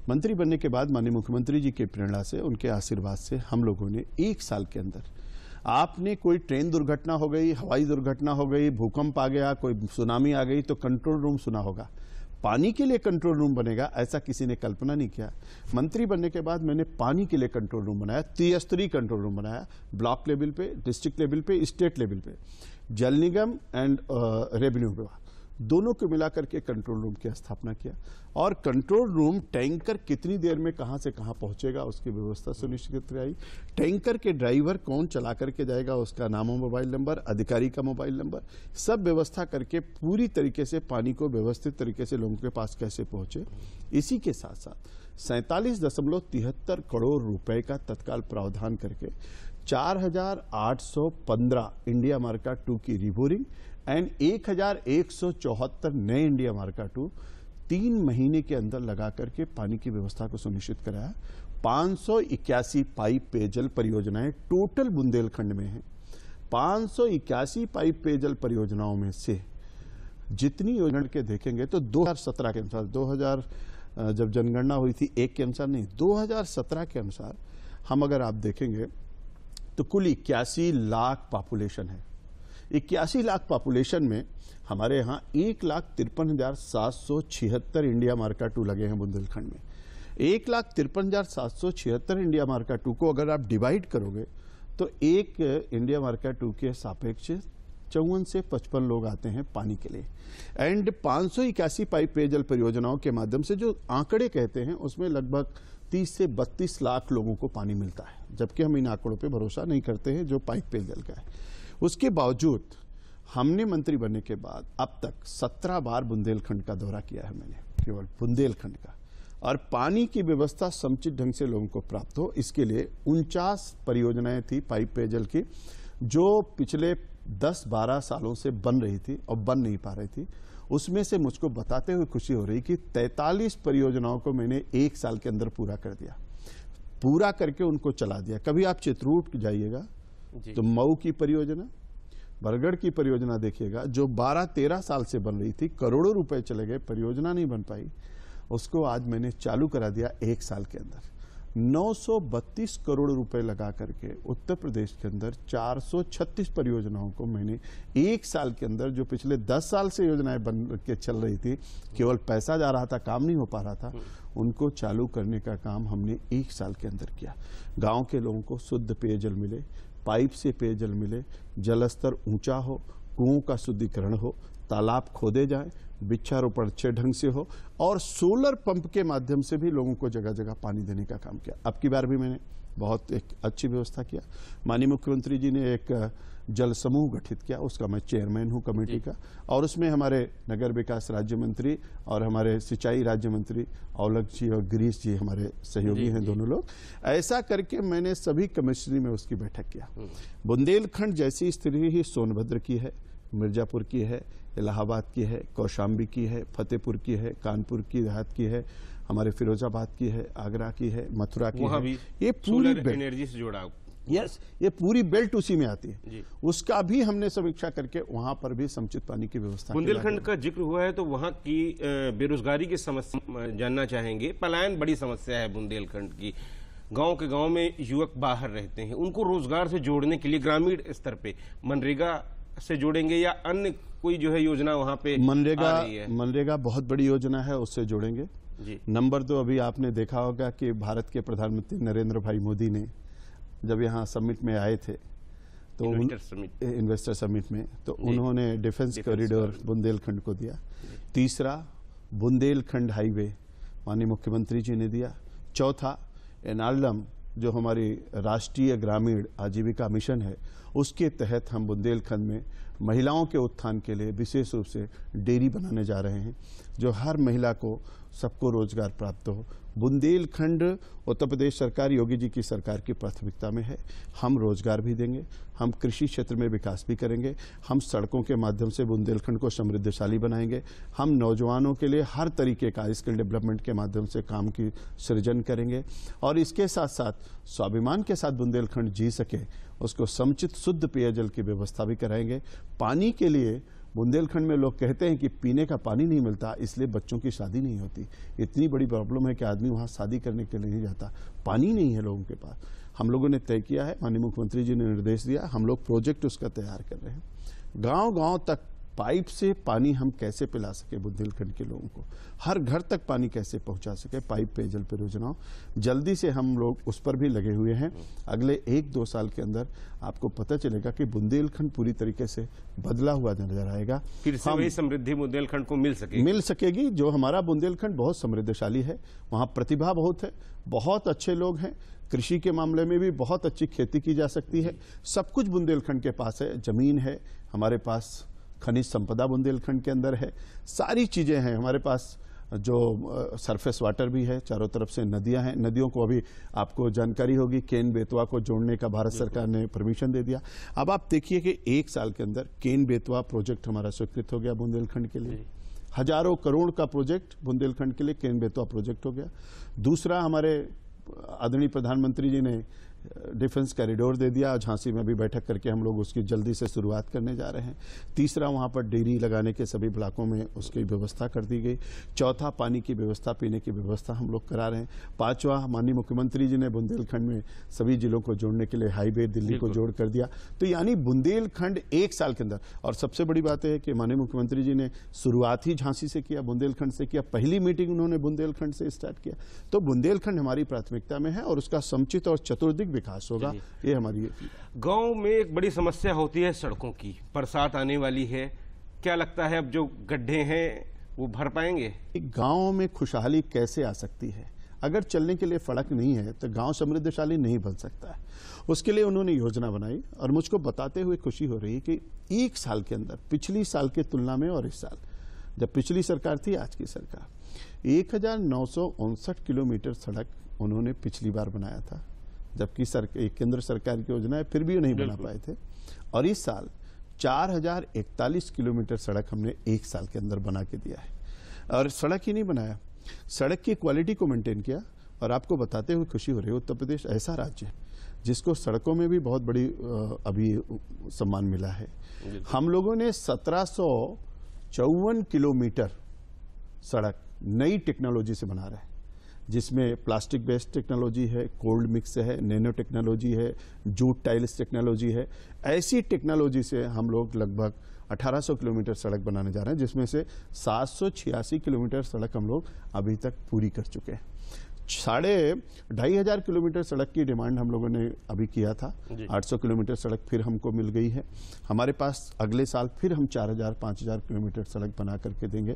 मंत्री बनने के बाद माननीय मुख्यमंत्री जी की प्रेरणा से उनके आशीर्वाद से हम लोगों ने एक साल के अंदर आपने कोई ट्रेन दुर्घटना हो गई हवाई दुर्घटना हो गई भूकंप आ गया कोई सुनामी आ गई तो कंट्रोल रूम सुना होगा पानी के लिए कंट्रोल रूम बनेगा ऐसा किसी ने कल्पना नहीं किया मंत्री बनने के बाद मैंने पानी के लिए कंट्रोल रूम बनाया त्रिस्तरीय कंट्रोल रूम बनाया ब्लॉक लेवल पे डिस्ट्रिक्ट लेवल पे स्टेट लेवल पे जल निगम एंड रेवेन्यू uh, विभाग दोनों को मिलाकर के कंट्रोल रूम की स्थापना किया और कंट्रोल रूम टैंकर कितनी देर में कहां से कहां पहुंचेगा उसकी व्यवस्था सुनिश्चित कराई टैंकर के ड्राइवर कौन चला करके जाएगा उसका नाम और मोबाइल नंबर अधिकारी का मोबाइल नंबर सब व्यवस्था करके पूरी तरीके से पानी को व्यवस्थित तरीके से लोगों के पास कैसे पहुंचे इसी के साथ साथ सैंतालीस दशमलव तिहत्तर करोड़ रुपए का तत्काल प्रावधान करके 4,815 इंडिया मार्का टू की रिबोरिंग एंड 1,174 नए इंडिया मार्का टू तीन महीने के अंदर लगा करके पानी की व्यवस्था को सुनिश्चित कराया पाँच पाइप पेयजल परियोजनाएं टोटल बुंदेलखंड में हैं पाँच पाइप पेयजल परियोजनाओं में से जितनी योजना के देखेंगे तो 2017 के अनुसार 2000 जब जनगणना हुई थी एक के अनुसार नहीं 2017 के अनुसार हम अगर आप देखेंगे तो कुल इक्यासी लाख पॉपुलेशन है इक्यासी लाख पॉपुलेशन में हमारे यहाँ एक लाख तिरपन हज़ार सात सौ छिहत्तर इंडिया मार्का टू लगे हैं बुंदेलखंड में एक लाख तिरपन हज़ार सात सौ छिहत्तर इंडिया मार्का टू को अगर आप डिवाइड करोगे तो एक इंडिया मार्का टू के सापेक्ष चौवन से पचपन लोग आते हैं पानी के लिए एंड पाँच सौ इक्यासी पाइप पेयजल परियोजनाओं के माध्यम से जो आंकड़े कहते हैं उसमें लगभग तीस से बत्तीस लाख लोगों को पानी मिलता है जबकि हम इन आंकड़ों पर भरोसा नहीं करते हैं जो पाइप पे जल गए उसके बावजूद हमने मंत्री बनने के बाद अब तक सत्रह बार बुंदेलखंड का दौरा किया है मैंने केवल बुंदेलखंड का और पानी की व्यवस्था समुचित ढंग से लोगों को प्राप्त हो इसके लिए उनचास परियोजनाएं थी पाइप पेयजल की जो पिछले 10-12 सालों से बन रही थी और बन नहीं पा रही थी उसमें से मुझको बताते हुए खुशी हो रही कि 43 परियोजनाओं को मैंने एक साल के अंदर पूरा कर दिया पूरा करके उनको चला दिया कभी आप चित्रूट जाइएगा तो मऊ की परियोजना बरगढ़ की परियोजना देखिएगा जो 12-13 साल से बन रही थी करोड़ों रुपए चले गए परियोजना नहीं बन पाई उसको आज मैंने चालू करा दिया एक साल के अंदर 932 करोड़ रुपए लगा करके उत्तर प्रदेश के अंदर 436 परियोजनाओं को मैंने एक साल के अंदर जो पिछले 10 साल से योजनाएं बन के चल रही थी केवल पैसा जा रहा था काम नहीं हो पा रहा था उनको चालू करने का काम हमने एक साल के अंदर किया गांव के लोगों को शुद्ध पेयजल मिले पाइप से पेयजल मिले जलस्तर ऊंचा हो कुओं का शुद्धिकरण हो तालाब खोदे जाएं वृक्षारोपण अच्छे ढंग से हो और सोलर पंप के माध्यम से भी लोगों को जगह जगह पानी देने का काम किया अब की बार भी मैंने बहुत एक अच्छी व्यवस्था किया माननीय मुख्यमंत्री जी ने एक जल समूह गठित किया उसका मैं चेयरमैन हूं कमेटी का और उसमें हमारे नगर विकास राज्य मंत्री और हमारे सिंचाई राज्य मंत्री औलख जी और गिरीश जी हमारे सहयोगी हैं दोनों लोग ऐसा करके मैंने सभी कमिश्नरी में उसकी बैठक किया हम्म। बुंदेलखंड जैसी स्थिति ही सोनभद्र की है मिर्जापुर की है इलाहाबाद की है कौशाम्बी की है फतेहपुर की है कानपुर की देहात की है हमारे फिरोजाबाद की है आगरा की है मथुरा की है ये पूरी एनर्जी से जुड़ा यस yes, ये पूरी बेल्ट उसी में आती है उसका भी हमने समीक्षा करके वहां पर भी समुचित पानी की व्यवस्था बुंदेलखंड का जिक्र हुआ है तो वहां की बेरोजगारी की समस्या जानना चाहेंगे पलायन बड़ी समस्या है बुंदेलखंड की गांव के गांव में युवक बाहर रहते हैं उनको रोजगार से जोड़ने के लिए ग्रामीण स्तर पे मनरेगा से जोड़ेंगे या अन्य कोई जो है योजना वहाँ पे मनरेगा मनरेगा बहुत बड़ी योजना है उससे जुड़ेंगे नंबर तो अभी आपने देखा होगा कि भारत के प्रधानमंत्री नरेंद्र भाई मोदी ने जब यहाँ समिट में आए थे तो इन्वेस्टर समिट में तो उन्होंने डिफेंस कॉरिडोर बुंदेलखंड को दिया तीसरा बुंदेलखंड हाईवे माननीय मुख्यमंत्री जी ने दिया चौथा एनालम जो हमारी राष्ट्रीय ग्रामीण आजीविका मिशन है उसके तहत हम बुंदेलखंड में महिलाओं के उत्थान के लिए विशेष रूप से डेयरी बनाने जा रहे हैं जो हर महिला को सबको रोजगार प्राप्त हो बुंदेलखंड उत्तर प्रदेश सरकार योगी जी की सरकार की प्राथमिकता में है हम रोजगार भी देंगे हम कृषि क्षेत्र में विकास भी करेंगे हम सड़कों के माध्यम से बुंदेलखंड को समृद्धशाली बनाएंगे हम नौजवानों के लिए हर तरीके का स्किल डेवलपमेंट के माध्यम से काम की सृजन करेंगे और इसके साथ साथ स्वाभिमान के साथ बुंदेलखंड जी सके उसको समुचित शुद्ध पेयजल की व्यवस्था भी कराएंगे पानी के लिए बुंदेलखंड में लोग कहते हैं कि पीने का पानी नहीं मिलता इसलिए बच्चों की शादी नहीं होती इतनी बड़ी प्रॉब्लम है कि आदमी वहाँ शादी करने के लिए नहीं जाता पानी नहीं है लोगों के पास हम लोगों ने तय किया है माननीय मुख्यमंत्री जी ने निर्देश दिया हम लोग प्रोजेक्ट उसका तैयार कर रहे हैं गांव गांव तक पाइप से पानी हम कैसे पिला सके बुंदेलखंड के लोगों को हर घर तक पानी कैसे पहुंचा सके पाइप पेयजल परियोजनाओं जल्दी से हम लोग उस पर भी लगे हुए हैं अगले एक दो साल के अंदर आपको पता चलेगा कि बुंदेलखंड पूरी तरीके से बदला हुआ नजर आएगा फिर से समृद्धि बुंदेलखंड को मिल सके मिल सकेगी जो हमारा बुंदेलखंड बहुत समृद्धशाली है वहाँ प्रतिभा बहुत है बहुत अच्छे लोग हैं कृषि के मामले में भी बहुत अच्छी खेती की जा सकती है सब कुछ बुंदेलखंड के पास है जमीन है हमारे पास खनिज संपदा बुंदेलखंड के अंदर है सारी चीज़ें हैं हमारे पास जो सरफेस वाटर भी है चारों तरफ से नदियां हैं नदियों को अभी आपको जानकारी होगी केन बेतवा को जोड़ने का भारत सरकार ने परमिशन दे दिया अब आप देखिए कि एक साल के अंदर केन बेतवा प्रोजेक्ट हमारा स्वीकृत हो गया बुंदेलखंड के लिए हजारों करोड़ का प्रोजेक्ट बुंदेलखंड के लिए केन बेतवा प्रोजेक्ट हो गया दूसरा हमारे आदरणीय प्रधानमंत्री जी ने डिफेंस कॉरिडोर दे दिया झांसी में भी बैठक करके हम लोग उसकी जल्दी से शुरुआत करने जा रहे हैं तीसरा वहाँ पर डेयरी लगाने के सभी ब्लाकों में उसकी व्यवस्था कर दी गई चौथा पानी की व्यवस्था पीने की व्यवस्था हम लोग करा रहे हैं पाँचवा माननीय मुख्यमंत्री जी ने बुंदेलखंड में सभी जिलों को जोड़ने के लिए हाईवे दिल्ली को जोड़ कर दिया तो यानी बुंदेलखंड एक साल के अंदर और सबसे बड़ी बात है कि माननीय मुख्यमंत्री जी ने शुरुआत ही झांसी से किया बुंदेलखंड से किया पहली मीटिंग उन्होंने बुंदेलखंड से स्टार्ट किया तो बुंदेलखंड हमारी प्राथमिकता में है और उसका समुचित और चतुर्दिक विकास होगा ये हमारी गांव में एक बड़ी समस्या होती है सड़कों की बरसात आने वाली है क्या लगता है अब जो गड्ढे हैं वो भर पाएंगे गाँव में खुशहाली कैसे आ सकती है अगर चलने के लिए फड़क नहीं है तो गांव समृद्धशाली नहीं बन सकता है उसके लिए उन्होंने योजना बनाई और मुझको बताते हुए खुशी हो रही कि एक साल के अंदर पिछली साल के तुलना में और इस साल जब पिछली सरकार थी आज की सरकार एक किलोमीटर सड़क उन्होंने पिछली बार बनाया था जबकि सर, केंद्र सरकार की योजना है फिर भी नहीं बना पाए थे और इस साल इकतालीस किलोमीटर सड़क हमने एक साल के अंदर बना के दिया है और सड़क ही नहीं बनाया सड़क की क्वालिटी को मेंटेन किया और आपको बताते हुए खुशी हो रही है उत्तर प्रदेश ऐसा राज्य है जिसको सड़कों में भी बहुत बड़ी अभी सम्मान मिला है हम लोगों ने सत्रह किलोमीटर सड़क नई टेक्नोलॉजी से बना रहे हैं जिसमें प्लास्टिक बेस्ड टेक्नोलॉजी है कोल्ड मिक्स है नैनो टेक्नोलॉजी है जूट टाइल्स टेक्नोलॉजी है ऐसी टेक्नोलॉजी से हम लोग लगभग 1800 किलोमीटर सड़क बनाने जा रहे हैं जिसमें से सात किलोमीटर सड़क हम लोग अभी तक पूरी कर चुके हैं साढ़े ढाई हज़ार किलोमीटर सड़क की डिमांड हम लोगों ने अभी किया था 800 किलोमीटर सड़क फिर हमको मिल गई है हमारे पास अगले साल फिर हम 4000 5000 किलोमीटर सड़क बना करके देंगे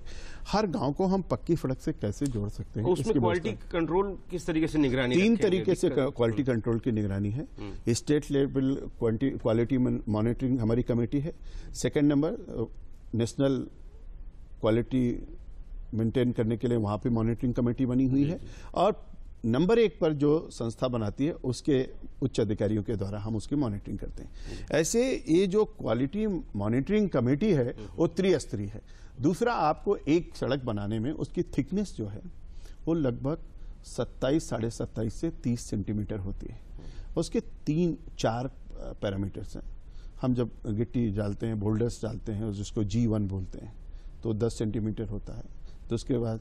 हर गांव को हम पक्की सड़क से कैसे जोड़ सकते हैं तो उसमें क्वालिटी कंट्रोल किस तरीके से निगरानी तीन तरीके से क्वालिटी कंट्रोल की निगरानी है हम्म। स्टेट लेवल क्वालिटी मॉनिटरिंग हमारी कमेटी है second number national quality maintain करने के लिए वहाँ पे मॉनिटरिंग कमेटी बनी हुई है और नंबर एक पर जो संस्था बनाती है उसके उच्च अधिकारियों के द्वारा हम उसकी मॉनिटरिंग करते हैं ऐसे ये जो क्वालिटी मॉनिटरिंग कमेटी है वो त्रिस्तरीय है दूसरा आपको एक सड़क बनाने में उसकी थिकनेस जो है वो लगभग सत्ताईस साढ़े सत्ताईस से तीस सेंटीमीटर होती है उसके तीन चार पैरामीटर्स हैं हम जब गिट्टी डालते हैं बोल्डर्स डालते हैं जिसको जी वन बोलते हैं तो दस सेंटीमीटर होता है तो उसके बाद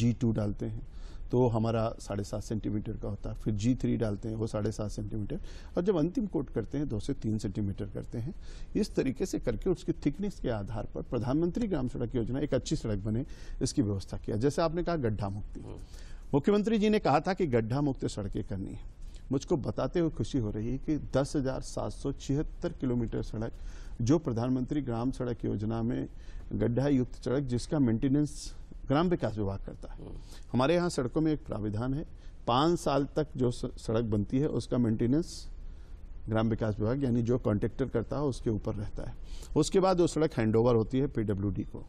जी टू डालते हैं तो हमारा साढ़े सात सेंटीमीटर का होता है फिर जी थ्री डालते हैं वो साढ़े सात सेंटीमीटर और जब अंतिम कोट करते हैं दो से तीन सेंटीमीटर करते हैं इस तरीके से करके उसकी थिकनेस के आधार पर प्रधानमंत्री ग्राम सड़क योजना एक अच्छी सड़क बने इसकी व्यवस्था किया जैसे आपने कहा गड्ढा मुक्ति हम्म। मुख्यमंत्री जी ने कहा था कि गड्ढा मुक्त सड़कें करनी है मुझको बताते हुए खुशी हो रही है कि दस किलोमीटर सड़क जो प्रधानमंत्री ग्राम सड़क योजना में गड्ढा युक्त सड़क जिसका मेंटेनेंस ग्राम विकास विभाग करता है हमारे यहाँ सड़कों में एक प्राविधान है पाँच साल तक जो सड़क बनती है उसका मेंटेनेंस ग्राम विकास विभाग यानी जो कॉन्ट्रेक्टर करता है उसके ऊपर रहता है उसके बाद वो सड़क हैंड होती है पीडब्ल्यूडी को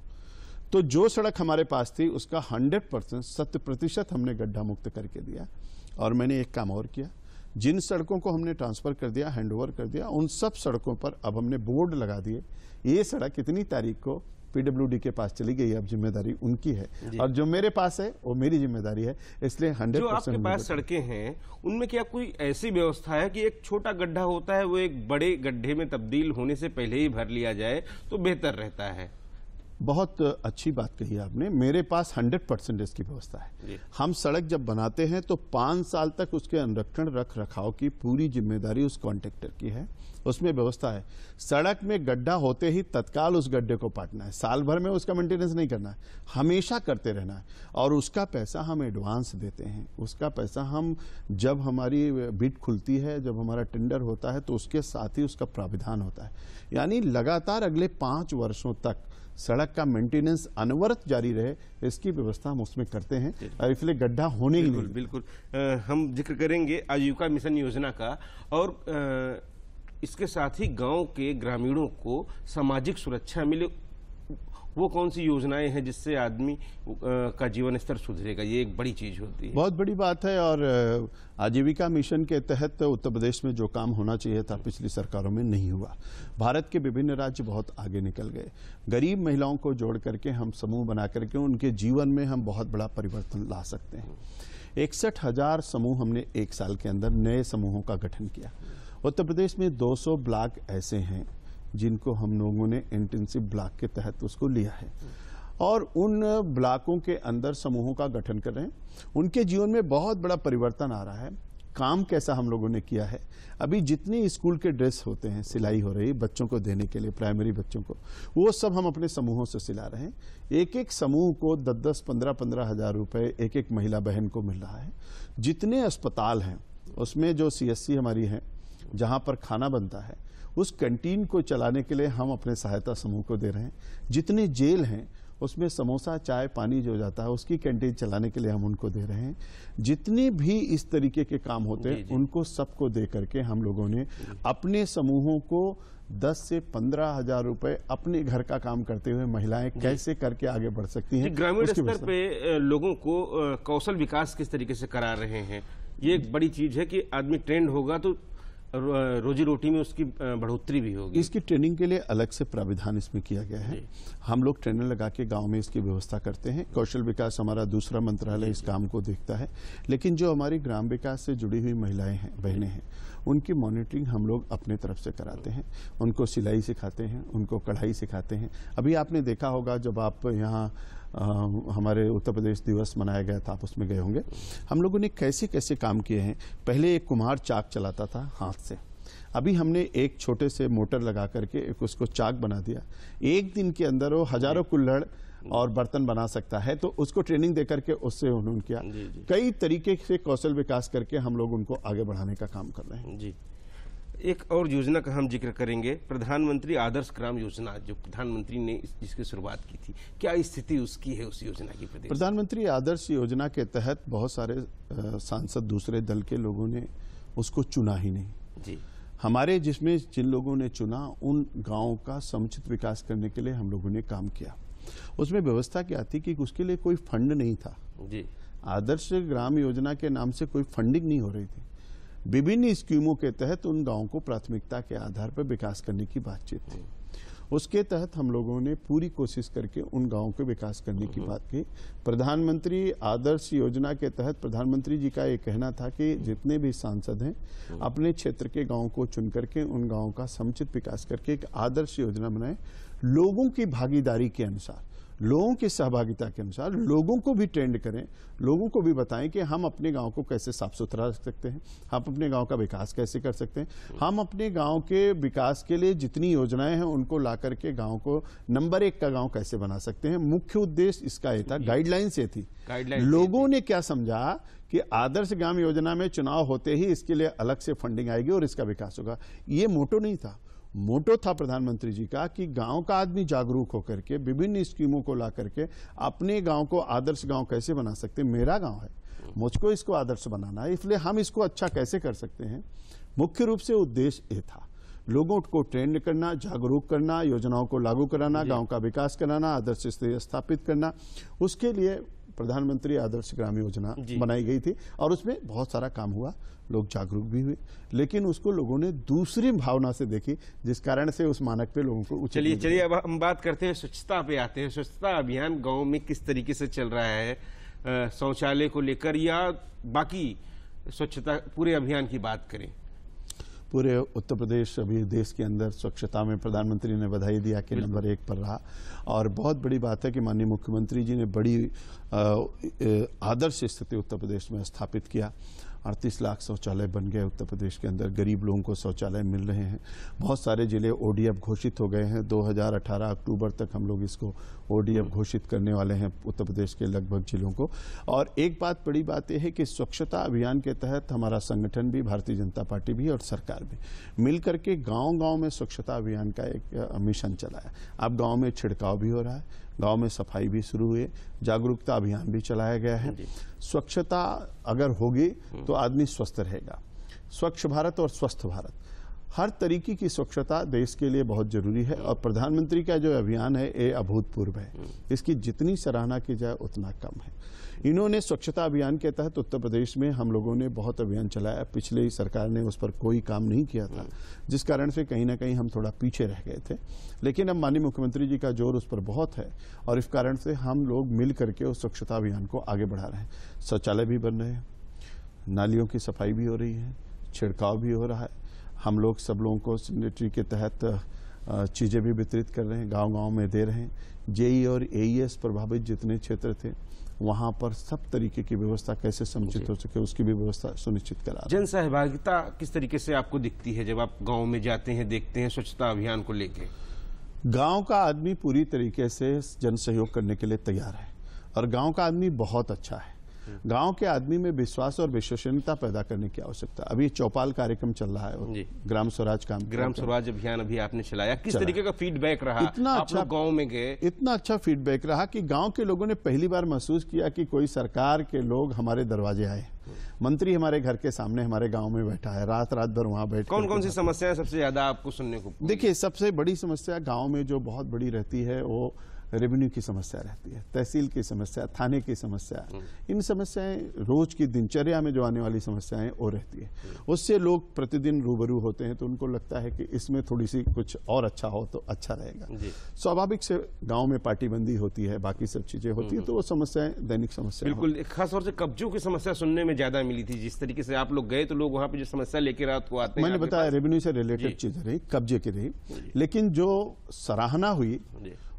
तो जो सड़क हमारे पास थी उसका हंड्रेड परसेंट प्रतिशत हमने गड्ढा मुक्त करके दिया और मैंने एक काम और किया जिन सड़कों को हमने ट्रांसफ़र कर दिया हैंडओवर कर दिया उन सब सड़कों पर अब हमने बोर्ड लगा दिए ये सड़क इतनी तारीख को पीडब्ल्यूडी के पास चली गई अब जिम्मेदारी उनकी है और जो मेरे पास है वो मेरी जिम्मेदारी है इसलिए हंड्रेड आपके पास सड़कें हैं उनमें क्या कोई ऐसी व्यवस्था है कि एक छोटा गड्ढा होता है वो एक बड़े गड्ढे में तब्दील होने से पहले ही भर लिया जाए तो बेहतर रहता है बहुत अच्छी बात कही आपने मेरे पास 100 परसेंट की व्यवस्था है हम सड़क जब बनाते हैं तो पाँच साल तक उसके अनुरक्षण रख रखाव की पूरी जिम्मेदारी उस कॉन्ट्रेक्टर की है उसमें व्यवस्था है सड़क में गड्ढा होते ही तत्काल उस गड्ढे को पाटना है साल भर में उसका मेंटेनेंस नहीं करना है हमेशा करते रहना है और उसका पैसा हम एडवांस देते हैं उसका पैसा हम जब हमारी बिट खुलती है जब हमारा टेंडर होता है तो उसके साथ ही उसका प्राविधान होता है यानी लगातार अगले पाँच वर्षों तक सड़क का मेंटेनेंस अनवरत जारी रहे इसकी व्यवस्था हम उसमें करते हैं और इसलिए गड्ढा होने ही नहीं बिल्कुल हम जिक्र करेंगे आजीविका मिशन योजना का और इसके साथ ही गांव के ग्रामीणों को सामाजिक सुरक्षा मिले वो कौन सी योजनाएं हैं जिससे आदमी का जीवन स्तर सुधरेगा ये एक बड़ी चीज होती है बहुत बड़ी बात है और आजीविका मिशन के तहत उत्तर प्रदेश में जो काम होना चाहिए था पिछली सरकारों में नहीं हुआ भारत के विभिन्न राज्य बहुत आगे निकल गए गरीब महिलाओं को जोड़ करके हम समूह बना करके उनके जीवन में हम बहुत बड़ा परिवर्तन ला सकते हैं इकसठ हजार समूह हमने एक साल के अंदर नए समूहों का गठन किया उत्तर प्रदेश में 200 ब्लॉक ऐसे हैं जिनको हम लोगों ने इंटेंसिव ब्लॉक के तहत उसको लिया है और उन ब्लॉकों के अंदर समूहों का गठन कर रहे हैं उनके जीवन में बहुत बड़ा परिवर्तन आ रहा है काम कैसा हम लोगों ने किया है अभी जितने स्कूल के ड्रेस होते हैं सिलाई हो रही बच्चों को देने के लिए प्राइमरी बच्चों को वो सब हम अपने समूहों से सिला रहे हैं एक एक समूह को दस दस पंद्रह पंद्रह हज़ार रुपये एक एक महिला बहन को मिल रहा है जितने अस्पताल हैं उसमें जो सीएससी हमारी है जहाँ पर खाना बनता है उस कैंटीन को चलाने के लिए हम अपने सहायता समूह को दे रहे हैं जितने जेल हैं उसमें समोसा चाय पानी जो जाता है उसकी कैंटीन चलाने के लिए हम उनको दे रहे हैं जितने भी इस तरीके के काम होते हैं उनको सबको दे करके हम लोगों ने अपने समूहों को दस से पंद्रह हजार रुपए अपने घर का काम करते हुए महिलाएं कैसे करके आगे बढ़ सकती हैं ग्रामीण स्तर पे लोगों को कौशल विकास किस तरीके से करा रहे हैं ये एक बड़ी चीज है कि आदमी ट्रेंड होगा तो रोजी रोटी में उसकी बढ़ोतरी भी होगी इसकी ट्रेनिंग के लिए अलग से प्राविधान इसमें किया गया है हम लोग ट्रेनर लगा के गांव में इसकी व्यवस्था करते हैं कौशल विकास हमारा दूसरा मंत्रालय इस काम को देखता है लेकिन जो हमारी ग्राम विकास से जुड़ी हुई महिलाएं हैं बहनें हैं उनकी मॉनिटरिंग हम लोग अपने तरफ से कराते हैं उनको सिलाई सिखाते हैं उनको कढ़ाई सिखाते हैं अभी आपने देखा होगा जब आप यहाँ आ, हमारे उत्तर प्रदेश दिवस मनाया गया था आप उसमें गए होंगे हम लोगों ने कैसे कैसे काम किए हैं पहले एक कुम्हार चाक चलाता था हाथ से अभी हमने एक छोटे से मोटर लगा करके एक उसको चाक बना दिया एक दिन के अंदर वो हजारों कुल्लड़ और बर्तन बना सकता है तो उसको ट्रेनिंग दे करके उससे उन्होंने किया कई तरीके से कौशल विकास करके हम लोग उनको आगे बढ़ाने का काम कर रहे हैं जी एक और योजना का हम जिक्र करेंगे प्रधानमंत्री आदर्श ग्राम योजना जो प्रधानमंत्री ने जिसकी शुरुआत की थी क्या स्थिति उसकी है उस योजना की प्रधानमंत्री आदर्श योजना के तहत बहुत सारे सांसद दूसरे दल के लोगों ने उसको चुना ही नहीं जी हमारे जिसमें जिन लोगों ने चुना उन गांवों का समुचित विकास करने के लिए हम लोगों ने काम किया उसमें व्यवस्था क्या थी कि उसके लिए कोई फंड नहीं था जी आदर्श ग्राम योजना के नाम से कोई फंडिंग नहीं हो रही थी विभिन्न स्कीमों के तहत उन गांवों को प्राथमिकता के आधार पर विकास करने की बातचीत थी उसके तहत हम लोगों ने पूरी कोशिश करके उन गांवों के विकास करने की बात की प्रधानमंत्री आदर्श योजना के तहत प्रधानमंत्री जी का ये कहना था कि जितने भी सांसद हैं अपने क्षेत्र के गांवों को चुन करके उन गांवों का समुचित विकास करके एक आदर्श योजना बनाए लोगों की भागीदारी के अनुसार लोगों की सहभागिता के अनुसार लोगों को भी ट्रेंड करें लोगों को भी बताएं कि हम अपने गांव को कैसे साफ सुथरा रख सकते हैं हम अपने गांव का विकास कैसे कर सकते हैं हम अपने गांव के विकास के लिए जितनी योजनाएं हैं उनको ला करके गांव को नंबर एक का गांव कैसे बना सकते हैं मुख्य उद्देश्य इसका ये था गाइडलाइंस ये थी लोगों ने क्या समझा कि आदर्श ग्राम योजना में चुनाव होते ही इसके लिए अलग से फंडिंग आएगी और इसका विकास होगा ये मोटो नहीं था मोटो था प्रधानमंत्री जी का कि गांव का आदमी जागरूक होकर के विभिन्न स्कीमों को ला करके अपने गांव को आदर्श गांव कैसे बना सकते मेरा गांव है मुझको इसको आदर्श बनाना है इसलिए हम इसको अच्छा कैसे कर सकते हैं मुख्य रूप से उद्देश्य ये था लोगों को ट्रेंड करना जागरूक करना योजनाओं को लागू कराना गांव का विकास कराना आदर्श स्थापित करना उसके लिए प्रधानमंत्री आदर्श ग्राम योजना बनाई गई थी और उसमें बहुत सारा काम हुआ लोग जागरूक भी हुए लेकिन उसको लोगों ने दूसरी भावना से देखी जिस कारण से उस मानक पे लोगों को चलिए चलिए अब हम बात करते हैं स्वच्छता पे आते हैं स्वच्छता अभियान गाँव में किस तरीके से चल रहा है शौचालय को लेकर या बाकी स्वच्छता पूरे अभियान की बात करें पूरे उत्तर प्रदेश अभी देश के अंदर स्वच्छता में प्रधानमंत्री ने बधाई दिया कि नंबर एक पर रहा और बहुत बड़ी बात है कि माननीय मुख्यमंत्री जी ने बड़ी आदर्श स्थिति उत्तर प्रदेश में स्थापित किया अड़तीस लाख शौचालय बन गए उत्तर प्रदेश के अंदर गरीब लोगों को शौचालय मिल रहे हैं बहुत सारे ज़िले ओडीएफ घोषित हो गए हैं 2018 अक्टूबर तक हम लोग इसको ओडीएफ घोषित करने वाले हैं उत्तर प्रदेश के लगभग जिलों को और एक बात बड़ी बात यह है कि स्वच्छता अभियान के तहत हमारा संगठन भी भारतीय जनता पार्टी भी और सरकार भी मिलकर के गांव गांव में स्वच्छता अभियान का एक मिशन चलाया अब गांव में छिड़काव भी हो रहा है गांव में सफाई भी शुरू हुई जागरूकता अभियान भी चलाया गया है स्वच्छता अगर होगी हम्म। तो आदमी स्वस्थ रहेगा स्वच्छ भारत और स्वस्थ भारत हर तरीके की स्वच्छता देश के लिए बहुत जरूरी है और प्रधानमंत्री का जो अभियान है ये अभूतपूर्व है इसकी जितनी सराहना की जाए उतना कम है इन्होंने स्वच्छता अभियान के तहत उत्तर प्रदेश में हम लोगों ने बहुत अभियान चलाया पिछले ही सरकार ने उस पर कोई काम नहीं किया था जिस कारण से कहीं ना कहीं हम थोड़ा पीछे रह गए थे लेकिन अब माननीय मुख्यमंत्री जी का जोर उस पर बहुत है और इस कारण से हम लोग मिल करके उस स्वच्छता अभियान को आगे बढ़ा रहे हैं शौचालय भी बन रहे हैं नालियों की सफाई भी हो रही है छिड़काव भी हो रहा है हम लोग सब लोगों को सैनिटरी के तहत चीज़ें भी वितरित कर रहे हैं गांव-गांव में दे रहे हैं जेई और एईएस प्रभावित जितने क्षेत्र थे वहाँ पर सब तरीके की व्यवस्था कैसे समुचित हो सके उसकी भी व्यवस्था सुनिश्चित करा जन सहभागिता किस तरीके से आपको दिखती है जब आप गाँव में जाते हैं देखते हैं स्वच्छता अभियान को लेकर गाँव का आदमी पूरी तरीके से जन सहयोग करने के लिए तैयार है और गाँव का आदमी बहुत अच्छा है गांव के आदमी में विश्वास और विश्वसनीयता पैदा करने की आवश्यकता अभी चौपाल कार्यक्रम चल रहा है ग्राम स्वराज काम ग्राम स्वराज अभियान अभी आपने चलाया किस तरीके का फीडबैक रहा इतना अच्छा गाँव में गए इतना अच्छा फीडबैक रहा की गाँव के लोगों ने पहली बार महसूस किया की कोई सरकार के लोग हमारे दरवाजे आए मंत्री हमारे घर के सामने हमारे गांव में बैठा है रात रात भर वहाँ बैठ कौन कौन सी समस्याएं सबसे ज्यादा आपको सुनने को देखिए सबसे बड़ी समस्या गांव में जो बहुत बड़ी रहती है वो रेवेन्यू की समस्या रहती है तहसील की समस्या थाने की समस्या इन समस्याएं रोज की दिनचर्या में जो आने वाली समस्याएं वो रहती है उससे लोग प्रतिदिन रूबरू होते हैं तो उनको लगता है कि इसमें थोड़ी सी कुछ और अच्छा हो तो अच्छा रहेगा स्वाभाविक से गाँव में पार्टीबंदी होती है बाकी सब चीजें होती है तो वो समस्याएं दैनिक समस्या बिल्कुल खासतौर से कब्जों की समस्या सुनने में ज्यादा मिली थी जिस तरीके से आप लोग गए तो लोग वहाँ पे जो समस्या लेकर रात को आते मैंने बताया रेवेन्यू से रिलेटेड चीजें रही कब्जे की रही लेकिन जो सराहना हुई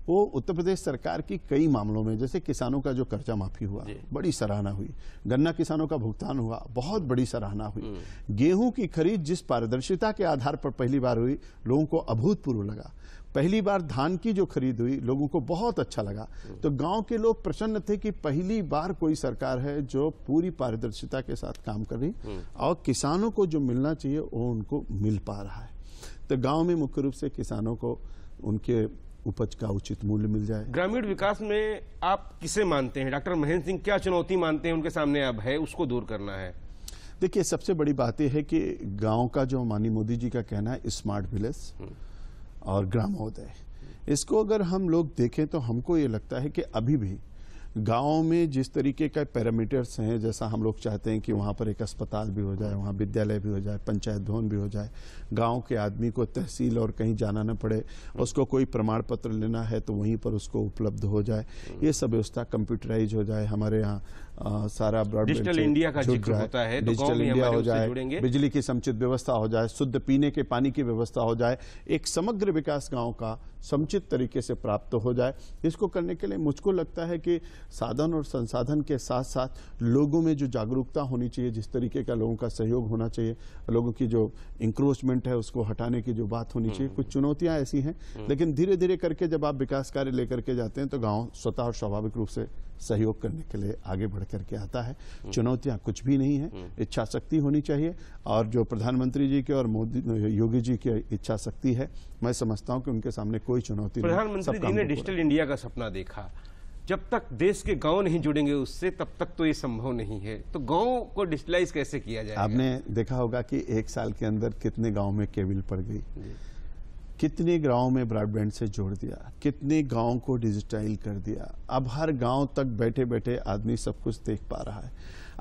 वो उत्तर प्रदेश सरकार की कई मामलों में जैसे किसानों का जो कर्जा माफी हुआ बड़ी सराहना हुई गन्ना किसानों का भुगतान हुआ बहुत बड़ी सराहना हुई हम्म। गेहूं की खरीद जिस पारदर्शिता के आधार पर पहली बार हुई लोगों को अभूतपूर्व लगा पहली बार धान की जो खरीद हुई लोगों को बहुत अच्छा लगा हम्म। तो गांव के लोग प्रसन्न थे कि पहली बार कोई सरकार है जो पूरी पारदर्शिता के साथ काम कर रही हम्म। और किसानों को जो मिलना चाहिए वो उनको मिल पा रहा है तो गांव में मुख्य रूप से किसानों को उनके उपज का उचित मूल्य मिल जाए ग्रामीण विकास में आप किसे मानते हैं डॉक्टर महेंद्र सिंह क्या चुनौती मानते हैं उनके सामने अब है उसको दूर करना है देखिए सबसे बड़ी बात यह है कि गांव का जो माननीय मोदी जी का कहना है स्मार्ट विलेज और ग्रामोदय इसको अगर हम लोग देखें तो हमको ये लगता है कि अभी भी गाँव में जिस तरीके का पैरामीटर्स हैं जैसा हम लोग चाहते हैं कि वहाँ पर एक अस्पताल भी हो जाए वहाँ विद्यालय भी हो जाए पंचायत भवन भी हो जाए गाँव के आदमी को तहसील और कहीं जाना ना पड़े उसको कोई प्रमाण पत्र लेना है तो वहीं पर उसको उपलब्ध हो जाए ये सब व्यवस्था कंप्यूटराइज हो जाए हमारे यहाँ आ, सारा डिजिटल इंडिया का जिक्र होता है डिजिटल तो इंडिया हो जाए बिजली की समुचित व्यवस्था हो जाए शुद्ध पीने के पानी की व्यवस्था हो जाए एक समग्र विकास गांव का समुचित तरीके से प्राप्त हो जाए इसको करने के लिए मुझको लगता है कि साधन और संसाधन के साथ साथ लोगों में जो जागरूकता होनी चाहिए जिस तरीके का लोगों का सहयोग होना चाहिए लोगों की जो इंक्रोचमेंट है उसको हटाने की जो बात होनी चाहिए हम्म। कुछ चुनौतियां ऐसी हैं हम्म। लेकिन धीरे धीरे करके जब आप विकास कार्य लेकर के जाते हैं तो गाँव स्वतः और स्वाभाविक रूप से सहयोग करने के लिए आगे बढ़ करके आता है हम्म। चुनौतियां कुछ भी नहीं है हम्म। इच्छा शक्ति होनी चाहिए और जो प्रधानमंत्री जी के और मोदी योगी जी की इच्छा शक्ति है मैं समझता हूँ कि उनके सामने कोई चुनौती प्रधानमंत्री जी ने डिजिटल इंडिया का सपना देखा जब तक देश के गांव नहीं जुड़ेंगे उससे तब तक तो ये संभव नहीं है तो गांव को डिजिटलाइज कैसे किया जाए आपने देखा होगा कि एक साल के अंदर कितने गांव में केबिल पड़ गई कितने गाँव में ब्रॉडबैंड से जोड़ दिया कितने गाँव को डिजिटाइल कर दिया अब हर गाँव तक बैठे बैठे आदमी सब कुछ देख पा रहा है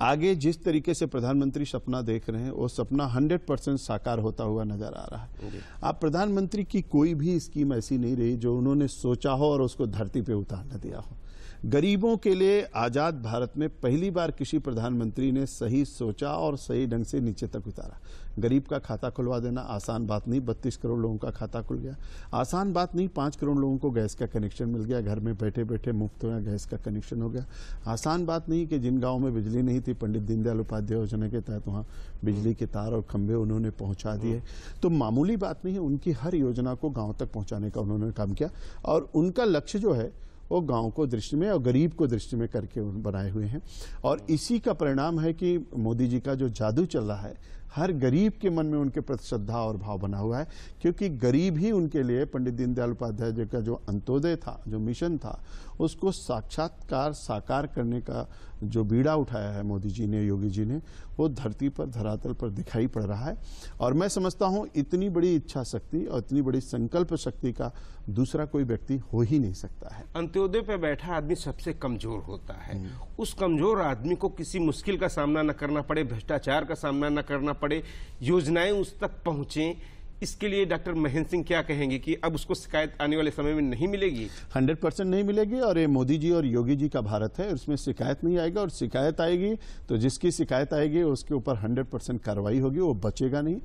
आगे जिस तरीके से प्रधानमंत्री सपना देख रहे हैं वो सपना 100 परसेंट साकार होता हुआ नजर आ रहा है आप प्रधानमंत्री की कोई भी स्कीम ऐसी नहीं रही जो उन्होंने सोचा हो और उसको धरती पे उतारना दिया हो गरीबों के लिए आज़ाद भारत में पहली बार किसी प्रधानमंत्री ने सही सोचा और सही ढंग से नीचे तक उतारा गरीब का खाता खुलवा देना आसान बात नहीं बत्तीस करोड़ लोगों का खाता खुल गया आसान बात नहीं पाँच करोड़ लोगों को गैस का कनेक्शन मिल गया घर में बैठे बैठे मुफ्त में गैस का कनेक्शन हो गया आसान बात नहीं कि जिन गाँव में बिजली नहीं थी पंडित दीनदयाल उपाध्याय योजना के तहत वहाँ बिजली के तार और खंभे उन्होंने पहुँचा दिए तो मामूली बात नहीं है उनकी हर योजना को गाँव तक पहुँचाने का उन्होंने काम किया और उनका लक्ष्य जो है वो गांव को दृष्टि में और गरीब को दृष्टि में करके बनाए हुए हैं और इसी का परिणाम है कि मोदी जी का जो जादू चल रहा है हर गरीब के मन में उनके प्रति श्रद्धा और भाव बना हुआ है क्योंकि गरीब ही उनके लिए पंडित दीनदयाल उपाध्याय जी का जो अंत्योदय था जो मिशन था उसको साक्षात्कार साकार करने का जो बीड़ा उठाया है मोदी जी ने योगी जी ने वो धरती पर धरातल पर दिखाई पड़ रहा है और मैं समझता हूँ इतनी बड़ी इच्छा शक्ति और इतनी बड़ी संकल्प शक्ति का दूसरा कोई व्यक्ति हो ही नहीं सकता है अंत्योदय पर बैठा आदमी सबसे कमजोर होता है हम्म। उस कमजोर आदमी को किसी मुश्किल का सामना न करना पड़े भ्रष्टाचार का सामना न करना पड़े योजनाएं उस तक पहुंचे इसके लिए डॉक्टर महेंद्र सिंह क्या कहेंगे कि अब उसको शिकायत आने वाले समय में नहीं मिलेगी हंड्रेड परसेंट नहीं मिलेगी और ये मोदी जी और योगी जी का भारत है उसमें शिकायत नहीं आएगा और शिकायत आएगी तो जिसकी शिकायत आएगी उसके ऊपर हंड्रेड परसेंट कार्रवाई होगी वो बचेगा नहीं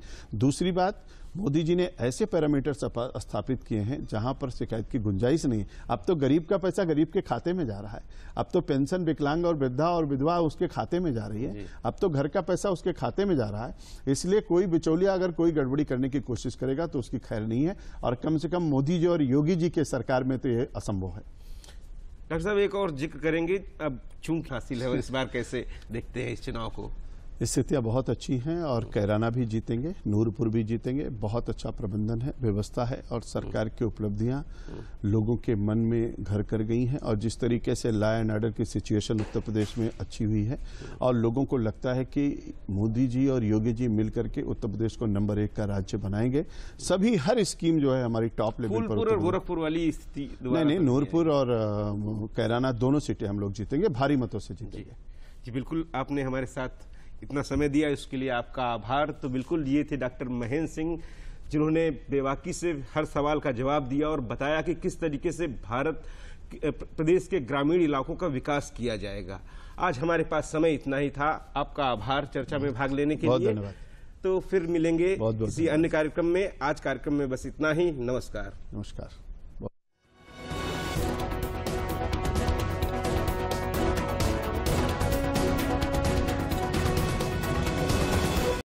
दूसरी बात मोदी जी ने ऐसे पैरामीटर स्थापित किए हैं जहां पर शिकायत की गुंजाइश नहीं अब तो गरीब का पैसा गरीब के खाते में जा रहा है अब तो पेंशन विकलांग और वृद्धा और विधवा उसके खाते में जा रही है अब तो घर का पैसा उसके खाते में जा रहा है इसलिए कोई बिचौलिया अगर कोई गड़बड़ी करने की कोशिश करेगा तो उसकी खैर नहीं है और कम से कम मोदी जी और योगी जी के सरकार में तो ये असंभव है डॉक्टर साहब एक और जिक्र करेंगे अब चूंक हासिल है इस बार कैसे देखते हैं इस चुनाव को स्थितियाँ बहुत अच्छी हैं और कैराना भी जीतेंगे नूरपुर भी जीतेंगे बहुत अच्छा प्रबंधन है व्यवस्था है और सरकार की उपलब्धियाँ लोगों के मन में घर कर गई हैं और जिस तरीके से लॉ एंड ऑर्डर की सिचुएशन उत्तर प्रदेश में अच्छी हुई है और लोगों को लगता है कि मोदी जी और योगी जी मिल करके उत्तर प्रदेश को नंबर एक का राज्य बनाएंगे सभी हर स्कीम जो है हमारी टॉप लेवल पर गोरखपुर वाली नहीं नहीं नूरपुर और कैराना दोनों सीटें हम लोग जीतेंगे भारी मतों से जीतेंगे जी बिल्कुल आपने हमारे साथ इतना समय दिया इसके लिए आपका आभार तो बिल्कुल ये थे डॉक्टर महेंद्र सिंह जिन्होंने बेवाकी से हर सवाल का जवाब दिया और बताया कि किस तरीके से भारत प्रदेश के ग्रामीण इलाकों का विकास किया जाएगा आज हमारे पास समय इतना ही था आपका आभार चर्चा में भाग लेने के लिए तो फिर मिलेंगे किसी अन्य कार्यक्रम में आज कार्यक्रम में बस इतना ही नमस्कार नमस्कार